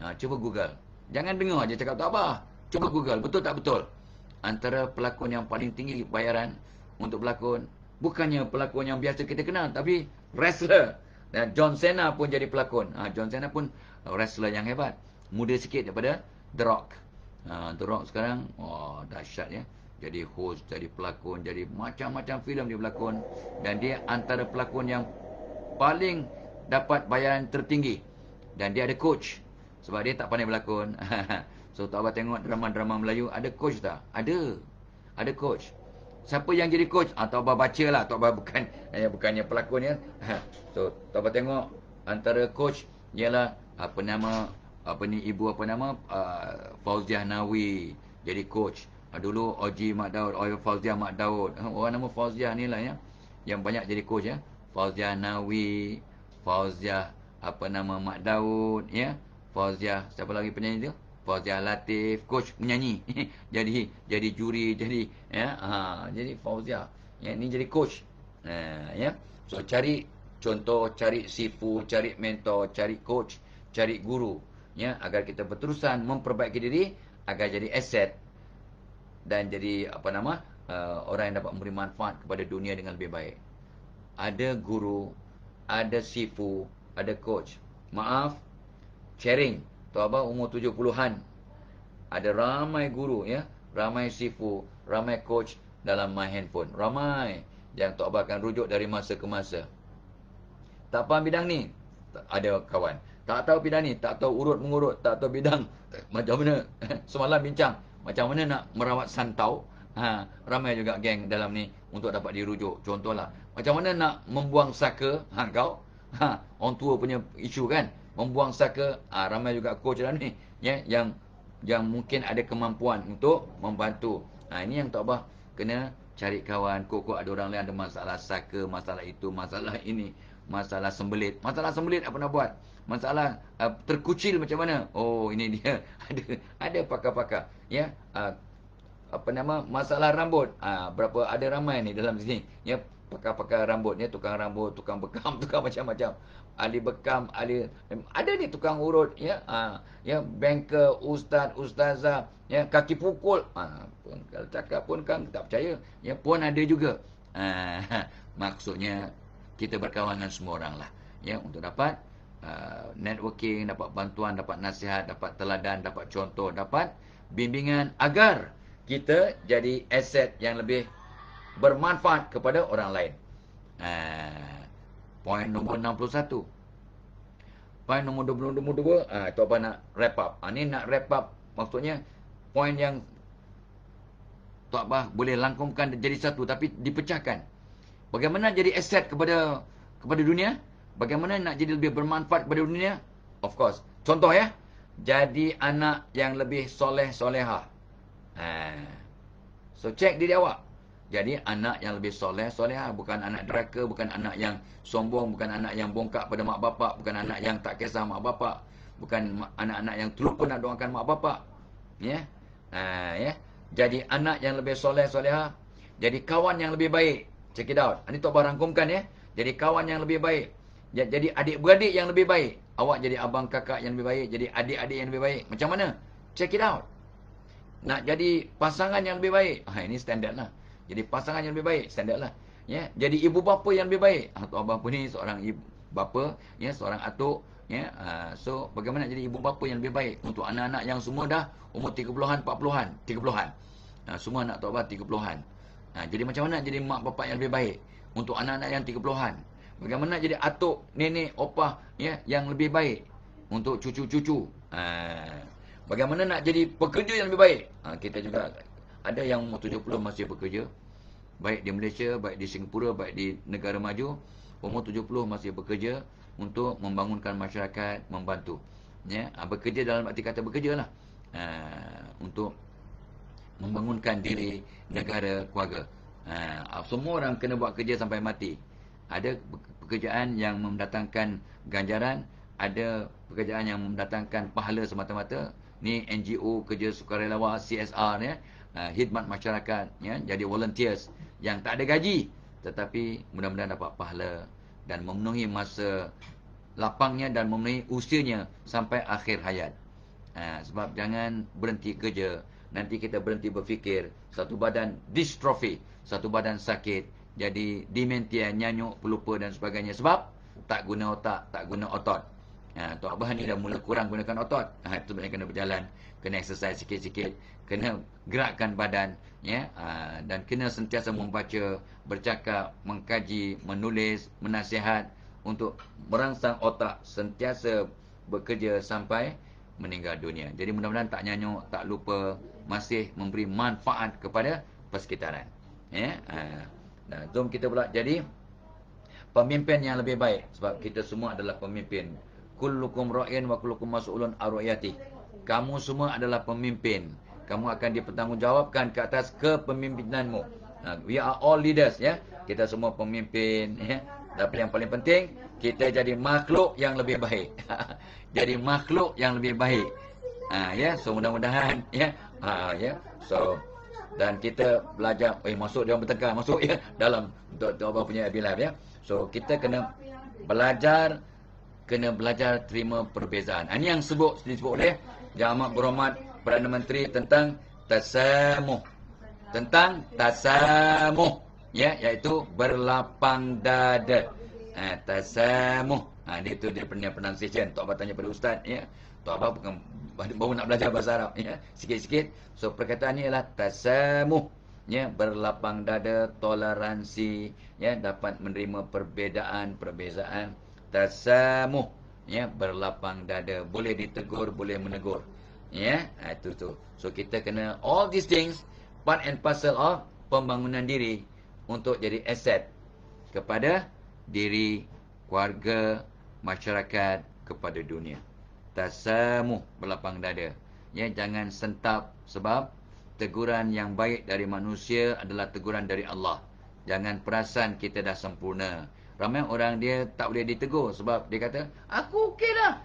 ha. cuba google Jangan dengar je cakap tak apa. Cuba Google. Betul tak betul? antara pelakon yang paling tinggi bayaran untuk pelakon. Bukannya pelakon yang biasa kita kenal, tapi wrestler. Dan John Cena pun jadi pelakon. Ha, John Cena pun uh, wrestler yang hebat. Muda sikit daripada The Rock. Ha, The Rock sekarang, wah dahsyat ya. Jadi host, jadi pelakon, jadi macam-macam filem dia berlakon. Dan dia antara pelakon yang paling dapat bayaran tertinggi. Dan dia ada coach. Sebab dia tak pandai berlakon. *laughs* So tak apa tengok drama-drama Melayu Ada coach tak? Ada Ada coach Siapa yang jadi coach? Ah, tak apa baca lah Tak apa bukan *laughs* eh, Bukannya pelakon ya *laughs* So tak apa tengok Antara coach Ialah Apa nama Apa ni ibu apa nama uh, Fauziah Nawi Jadi coach uh, Dulu Oji Mak Daud Oji oh, Fauziah Mak Daud ah, Orang nama Fauziah ni lah ya Yang banyak jadi coach ya Fauziah Nawi Fauziah Apa nama Mak Daud Ya Fauziah Siapa lagi penyanyi tu? Fauzia Latif coach menyanyi *laughs* jadi jadi juri jadi ya ha jadi Fauzia ya ni jadi coach ha, ya so cari contoh cari sifu cari mentor cari coach cari guru ya agar kita berterusan memperbaiki diri agar jadi aset dan jadi apa nama uh, orang yang dapat memberi manfaat kepada dunia dengan lebih baik ada guru ada sifu ada coach maaf sharing Tuan Abang umur tujuh puluhan, Ada ramai guru ya. Ramai sifu. Ramai coach dalam my handphone. Ramai. Yang Tuan Abang akan rujuk dari masa ke masa. Tak faham bidang ni? Ada kawan. Tak tahu bidang ni. Tak tahu urut-mengurut. Tak tahu bidang. *laughs* Macam mana? *laughs* Semalam bincang. Macam mana nak merawat santau? Ha, ramai juga geng dalam ni untuk dapat dirujuk. Contohlah. Macam mana nak membuang saka? Ha, kau? Ha, orang tua punya isu kan? membuang saka ah, ha, ramai juga coach lah ni ya yang yang mungkin ada kemampuan untuk membantu ha, ini yang tak apa kena cari kawan kok ada orang lain ada masalah saka masalah itu masalah *laughs* ini masalah sembelit masalah sembelit apa nak buat masalah uh, terkucil macam mana oh ini dia *laughs* ada ada pakar-pakar ya uh, apa nama masalah rambut ha, berapa ada ramai ni dalam sini ya pakar-pakar rambut ya tukang rambut tukang bekam *laughs* tukang macam-macam ahli bekam, ahli ada ni tukang urut ya, ha, ya banker, ustaz, ustazah, ya kaki pukul, ha, pun kalau cakap pun kan tak percaya, ya pun ada juga. Ha, *laughs* maksudnya kita berkawan dengan semua orang lah, ya untuk dapat uh, networking, dapat bantuan, dapat nasihat, dapat teladan, dapat contoh, dapat bimbingan agar kita jadi aset yang lebih bermanfaat kepada orang lain. Ha, Poin nombor 61. Poin nombor 22. Ah, itu apa nak wrap up. Ah, ini nak wrap up. Maksudnya, poin yang tak apa, boleh langkumkan jadi satu. Tapi dipecahkan. Bagaimana jadi aset kepada kepada dunia? Bagaimana nak jadi lebih bermanfaat kepada dunia? Of course. Contoh ya. Jadi anak yang lebih soleh-soleha. Ah. So, check diri awak. Jadi anak yang lebih soleh, soleh lah. Bukan anak deraka, bukan anak yang sombong, bukan anak yang bongkak pada mak bapak, bukan anak yang tak kisah mak bapak. Bukan anak-anak yang terlupa nak doakan mak bapak. Ya? Yeah? Ha, yeah? Jadi anak yang lebih soleh, soleh lah. Jadi kawan yang lebih baik. Check it out. Ini Tok rangkumkan ya. Yeah? Jadi kawan yang lebih baik. Jadi adik-beradik yang lebih baik. Awak jadi abang kakak yang lebih baik. Jadi adik-adik yang lebih baik. Macam mana? Check it out. Nak jadi pasangan yang lebih baik. Ha, ini standard lah. Jadi pasangan yang lebih baik standard lah. Ya, jadi ibu bapa yang lebih baik. Atuk ah, abang pun ni seorang ibu bapa, ya seorang atuk, ya. Uh, so bagaimana jadi ibu bapa yang lebih baik untuk anak-anak yang semua dah umur 30-an, 40-an, 30-an. Uh, semua anak tu abang 30-an. Uh, ah, jadi macam mana jadi mak bapa yang lebih baik untuk anak-anak yang 30-an? Bagaimana jadi atuk, nenek, opah ya yang lebih baik untuk cucu-cucu? Uh, bagaimana nak jadi pekerja yang lebih baik? Uh, kita juga ada yang umur 70 masih bekerja baik di Malaysia baik di Singapura baik di negara maju umur 70 masih bekerja untuk membangunkan masyarakat membantu ya ha, bekerja dalam arti kata bekerjalah ha, untuk membangunkan diri negara keluarga ha, semua orang kena buat kerja sampai mati ada pekerjaan yang mendatangkan ganjaran ada pekerjaan yang mendatangkan pahala semata-mata ni NGO kerja sukarelawan CSR ya uh, khidmat masyarakat ya jadi volunteers yang tak ada gaji tetapi mudah-mudahan dapat pahala dan memenuhi masa lapangnya dan memenuhi usianya sampai akhir hayat. Uh, sebab jangan berhenti kerja, nanti kita berhenti berfikir, satu badan distrofi, satu badan sakit, jadi dementia, nyanyuk, pelupa dan sebagainya sebab tak guna otak, tak guna otot. Ha, tu apa ni dah mula kurang gunakan otot. Ha, itu banyak kena berjalan kena exercise sikit-sikit, kena gerakkan badan ya ah, dan kena sentiasa membaca, bercakap, mengkaji, menulis, menasihat untuk merangsang otak sentiasa bekerja sampai meninggal dunia. Jadi mudah-mudahan tak nyanyuk, tak lupa, masih memberi manfaat kepada persekitaran. Ya. Ah, nah, zoom kita pula jadi pemimpin yang lebih baik sebab kita semua adalah pemimpin. Kullukum ra'in wa kullukum mas'ulun ar kamu semua adalah pemimpin. Kamu akan dipertanggungjawabkan ke atas kepemimpinanmu. Ha, we are all leaders, ya. Kita semua pemimpin, ya. Tapi yang paling penting, kita jadi makhluk yang lebih baik. *laughs* jadi makhluk yang lebih baik. Ha, ya, so mudah-mudahan, ya. Ha, ya. So, dan kita belajar, eh, masuk dia bertengkar, masuk, ya, dalam. Untuk, untuk apa punya abilab, ya. So, kita kena belajar, kena belajar terima perbezaan. Ini ha, yang sebut, sebut oleh, ya. Yang Amat Berhormat Perdana Menteri tentang tasamuh. Tentang tasamuh. Ya, iaitu berlapang dada. Ha, tasamuh. Ha, dia tu dia punya pronunciation. Tok Abah tanya pada Ustaz. Ya. Tok Abah bukan baru nak belajar bahasa Arab. Ya. Sikit-sikit. So, perkataan ni ialah tasamuh. Ya, berlapang dada, toleransi. Ya, dapat menerima perbezaan, perbezaan. Tasamuh ya berlapang dada boleh ditegur boleh menegur ya ha, itu tu so kita kena all these things part and parcel of pembangunan diri untuk jadi aset kepada diri keluarga masyarakat kepada dunia tasamuh berlapang dada ya jangan sentap sebab teguran yang baik dari manusia adalah teguran dari Allah jangan perasan kita dah sempurna Ramai orang dia tak boleh ditegur sebab dia kata, aku okey lah.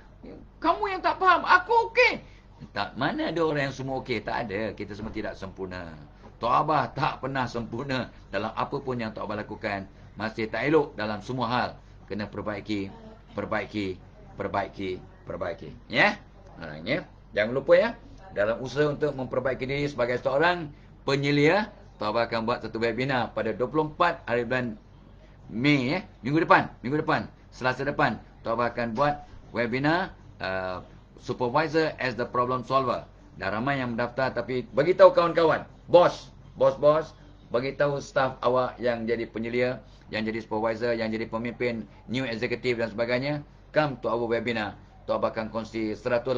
Kamu yang tak faham, aku okey. Tak mana ada orang yang semua okey, tak ada. Kita semua tidak sempurna. Taubah tak pernah sempurna dalam apa pun yang taubah lakukan. Masih tak elok dalam semua hal. Kena perbaiki, perbaiki, perbaiki, perbaiki. Ya? Ha, ya? Jangan lupa ya. Dalam usaha untuk memperbaiki diri sebagai seorang penyelia, Taubah akan buat satu webinar pada 24 hari bulan Mei eh minggu depan minggu depan Selasa depan tu akan buat webinar uh, supervisor as the problem solver dah ramai yang mendaftar tapi bagi tahu kawan-kawan bos bos-bos bagi tahu staff awak yang jadi penyelia yang jadi supervisor yang jadi pemimpin new executive dan sebagainya come to our webinar tu akan kongsi 180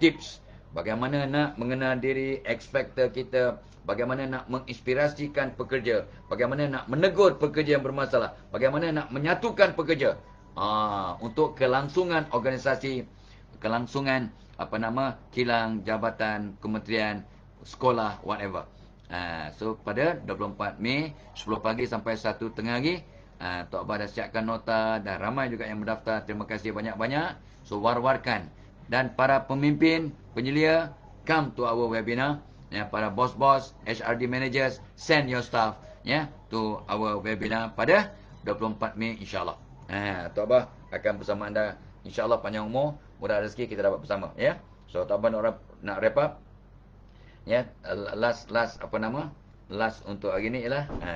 tips Bagaimana nak mengenal diri ekspektor kita. Bagaimana nak menginspirasikan pekerja. Bagaimana nak menegur pekerja yang bermasalah. Bagaimana nak menyatukan pekerja. Aa, ha, untuk kelangsungan organisasi. Kelangsungan apa nama kilang, jabatan, kementerian, sekolah, whatever. Aa, ha, so pada 24 Mei 10 pagi sampai 1 tengah hari. Aa, ha, Tok Abah dah siapkan nota. Dah ramai juga yang mendaftar. Terima kasih banyak-banyak. So war-warkan dan para pemimpin penyelia come to our webinar ya para bos-bos HRD managers send your staff ya to our webinar pada 24 Mei insyaallah ha tu apa akan bersama anda insyaallah panjang umur mudah rezeki kita dapat bersama ya so tak apa nak rap, nak wrap up ya last last apa nama last untuk hari ni ialah ha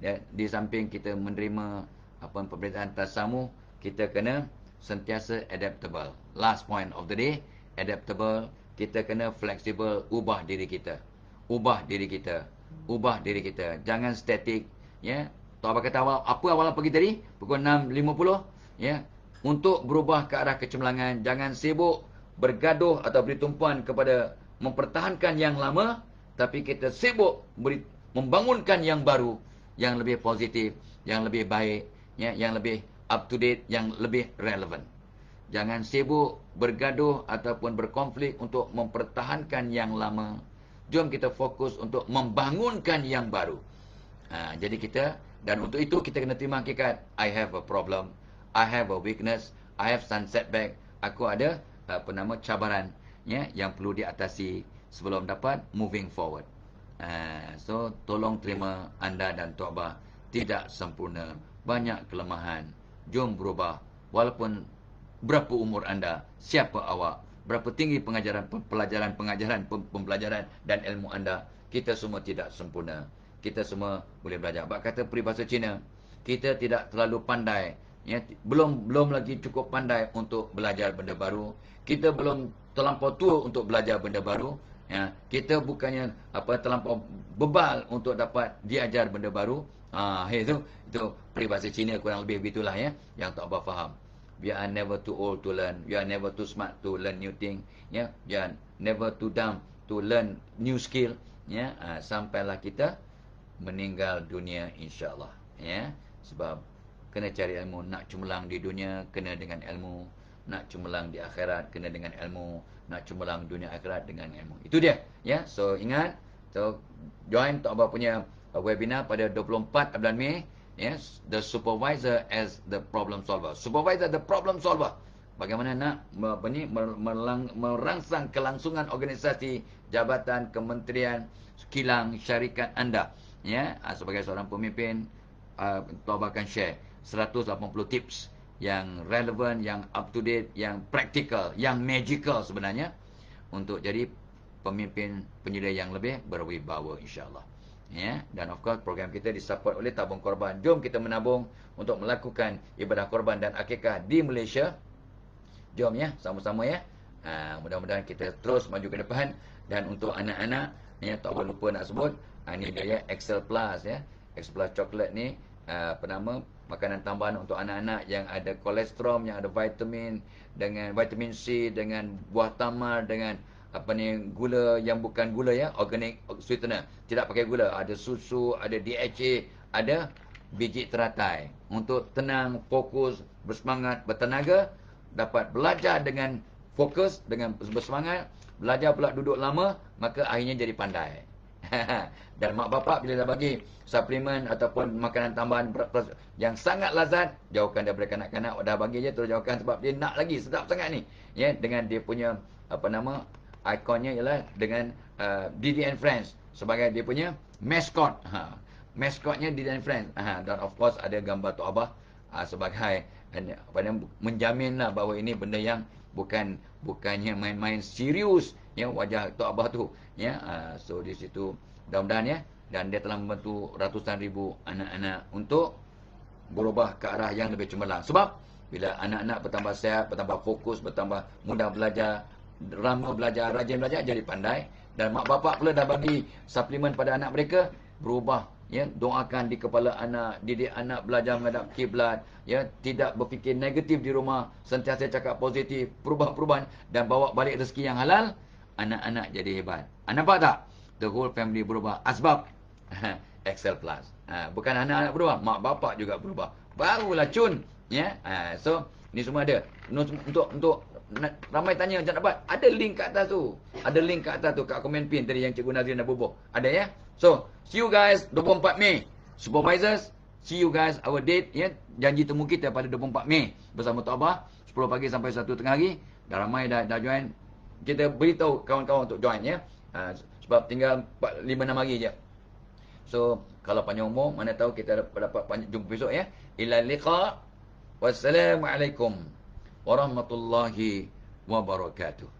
ya, di samping kita menerima apa pemberitaan tasamu kita kena sentiasa adaptable. Last point of the day, adaptable, kita kena flexible, ubah diri kita. Ubah diri kita. Ubah diri kita. Jangan statik. Ya. Tak apa kata awal, apa awal pergi tadi? Pukul 6.50. Ya. Untuk berubah ke arah kecemerlangan, jangan sibuk bergaduh atau beri tumpuan kepada mempertahankan yang lama, tapi kita sibuk beri, membangunkan yang baru, yang lebih positif, yang lebih baik, ya, yang lebih up to date yang lebih relevan. Jangan sibuk bergaduh ataupun berkonflik untuk mempertahankan yang lama. Jom kita fokus untuk membangunkan yang baru. Ha, jadi kita, dan untuk itu kita kena terima hakikat. I have a problem. I have a weakness. I have some setback. Aku ada apa nama cabaran ya, yang perlu diatasi sebelum dapat moving forward. Ha, so, tolong terima anda dan Tok Tidak sempurna. Banyak kelemahan jom berubah. Walaupun berapa umur anda, siapa awak, berapa tinggi pengajaran, pelajaran, pengajaran, pembelajaran dan ilmu anda, kita semua tidak sempurna. Kita semua boleh belajar. Bak kata peribahasa Cina, kita tidak terlalu pandai, ya, belum belum lagi cukup pandai untuk belajar benda baru. Kita belum terlampau tua untuk belajar benda baru. Ya, kita bukannya apa terlampau bebal untuk dapat diajar benda baru. Ah, hey, itu itu peribahasa Cina kurang lebih begitulah ya yang tak apa faham. We are never too old to learn. We are never too smart to learn new thing. Ya, yeah? we are never too dumb to learn new skill. Ya, yeah? ah, sampailah kita meninggal dunia insyaallah, Ya, yeah? sebab kena cari ilmu nak cemerlang di dunia kena dengan ilmu nak cemerlang di akhirat kena dengan ilmu nak cemerlang dunia akhirat dengan ilmu itu dia ya yeah? so ingat so join tak apa punya a webinar pada 24 bulan Mei. Yes, the supervisor as the problem solver. Supervisor the problem solver. Bagaimana nak ini, merang, merangsang kelangsungan organisasi, jabatan, kementerian, kilang, syarikat anda. Ya, ah, sebagai seorang pemimpin, uh, ah, akan share 180 tips yang relevant, yang up to date, yang practical, yang magical sebenarnya untuk jadi pemimpin penyelia yang lebih berwibawa insyaAllah ya dan of course program kita disupport oleh tabung korban jom kita menabung untuk melakukan ibadah korban dan akikah di Malaysia jom ya sama-sama ya ha, mudah-mudahan kita terus maju ke depan dan untuk anak-anak ya tak boleh lupa nak sebut ha, ah, ini dia ya Excel Plus ya Excel Plus coklat ni ah, apa nama makanan tambahan untuk anak-anak yang ada kolesterol yang ada vitamin dengan vitamin C dengan buah tamar dengan apa ni gula yang bukan gula ya organic sweetener tidak pakai gula ada susu ada DHA ada biji teratai untuk tenang fokus bersemangat bertenaga dapat belajar dengan fokus dengan bersemangat belajar pula duduk lama maka akhirnya jadi pandai *laughs* dan mak bapak bila dah bagi suplemen ataupun makanan tambahan yang sangat lazat jauhkan daripada kanak-kanak dah bagi je terus jauhkan sebab dia nak lagi sedap sangat ni ya dengan dia punya apa nama ikonnya ialah dengan uh, Didi and Friends sebagai dia punya mascot. Ha. Mascotnya Didi and Friends. Ha. Dan of course ada gambar Tok Abah uh, sebagai pada menjaminlah bahawa ini benda yang bukan bukannya main-main serius ya wajah Tok Abah tu ya. Uh, so di situ daun-daun ya dan dia telah membantu ratusan ribu anak-anak untuk berubah ke arah yang lebih cemerlang. Sebab bila anak-anak bertambah sehat, bertambah fokus, bertambah mudah belajar, Ramah belajar, rajin belajar jadi pandai Dan mak bapak pula dah bagi suplemen pada anak mereka Berubah ya doakan di kepala anak didik anak belajar menghadap kiblat ya tidak berfikir negatif di rumah sentiasa cakap positif perubahan-perubahan dan bawa balik rezeki yang halal anak-anak jadi hebat anda ah, nampak tak the whole family berubah asbab *laughs* excel plus ha, bukan anak-anak berubah mak bapak juga berubah barulah cun ya ha, so ni semua ada untuk untuk ramai tanya macam dapat. Ada link kat atas tu. Ada link kat atas tu kat komen pin tadi yang Cikgu Nazrin dah bubuh. Ada ya? So, see you guys 24 Mei. Supervisors, see you guys our date ya. Janji temu kita pada 24 Mei bersama Taubah 10 pagi sampai 1 tengah hari. Dah ramai dah dah join. Kita beritahu kawan-kawan untuk join ya. Ha, sebab tinggal 4 5 6 hari je. So, kalau panjang umur, mana tahu kita dapat, dapat jumpa besok ya. Ila liqa. Wassalamualaikum. ورحمة الله وبركاته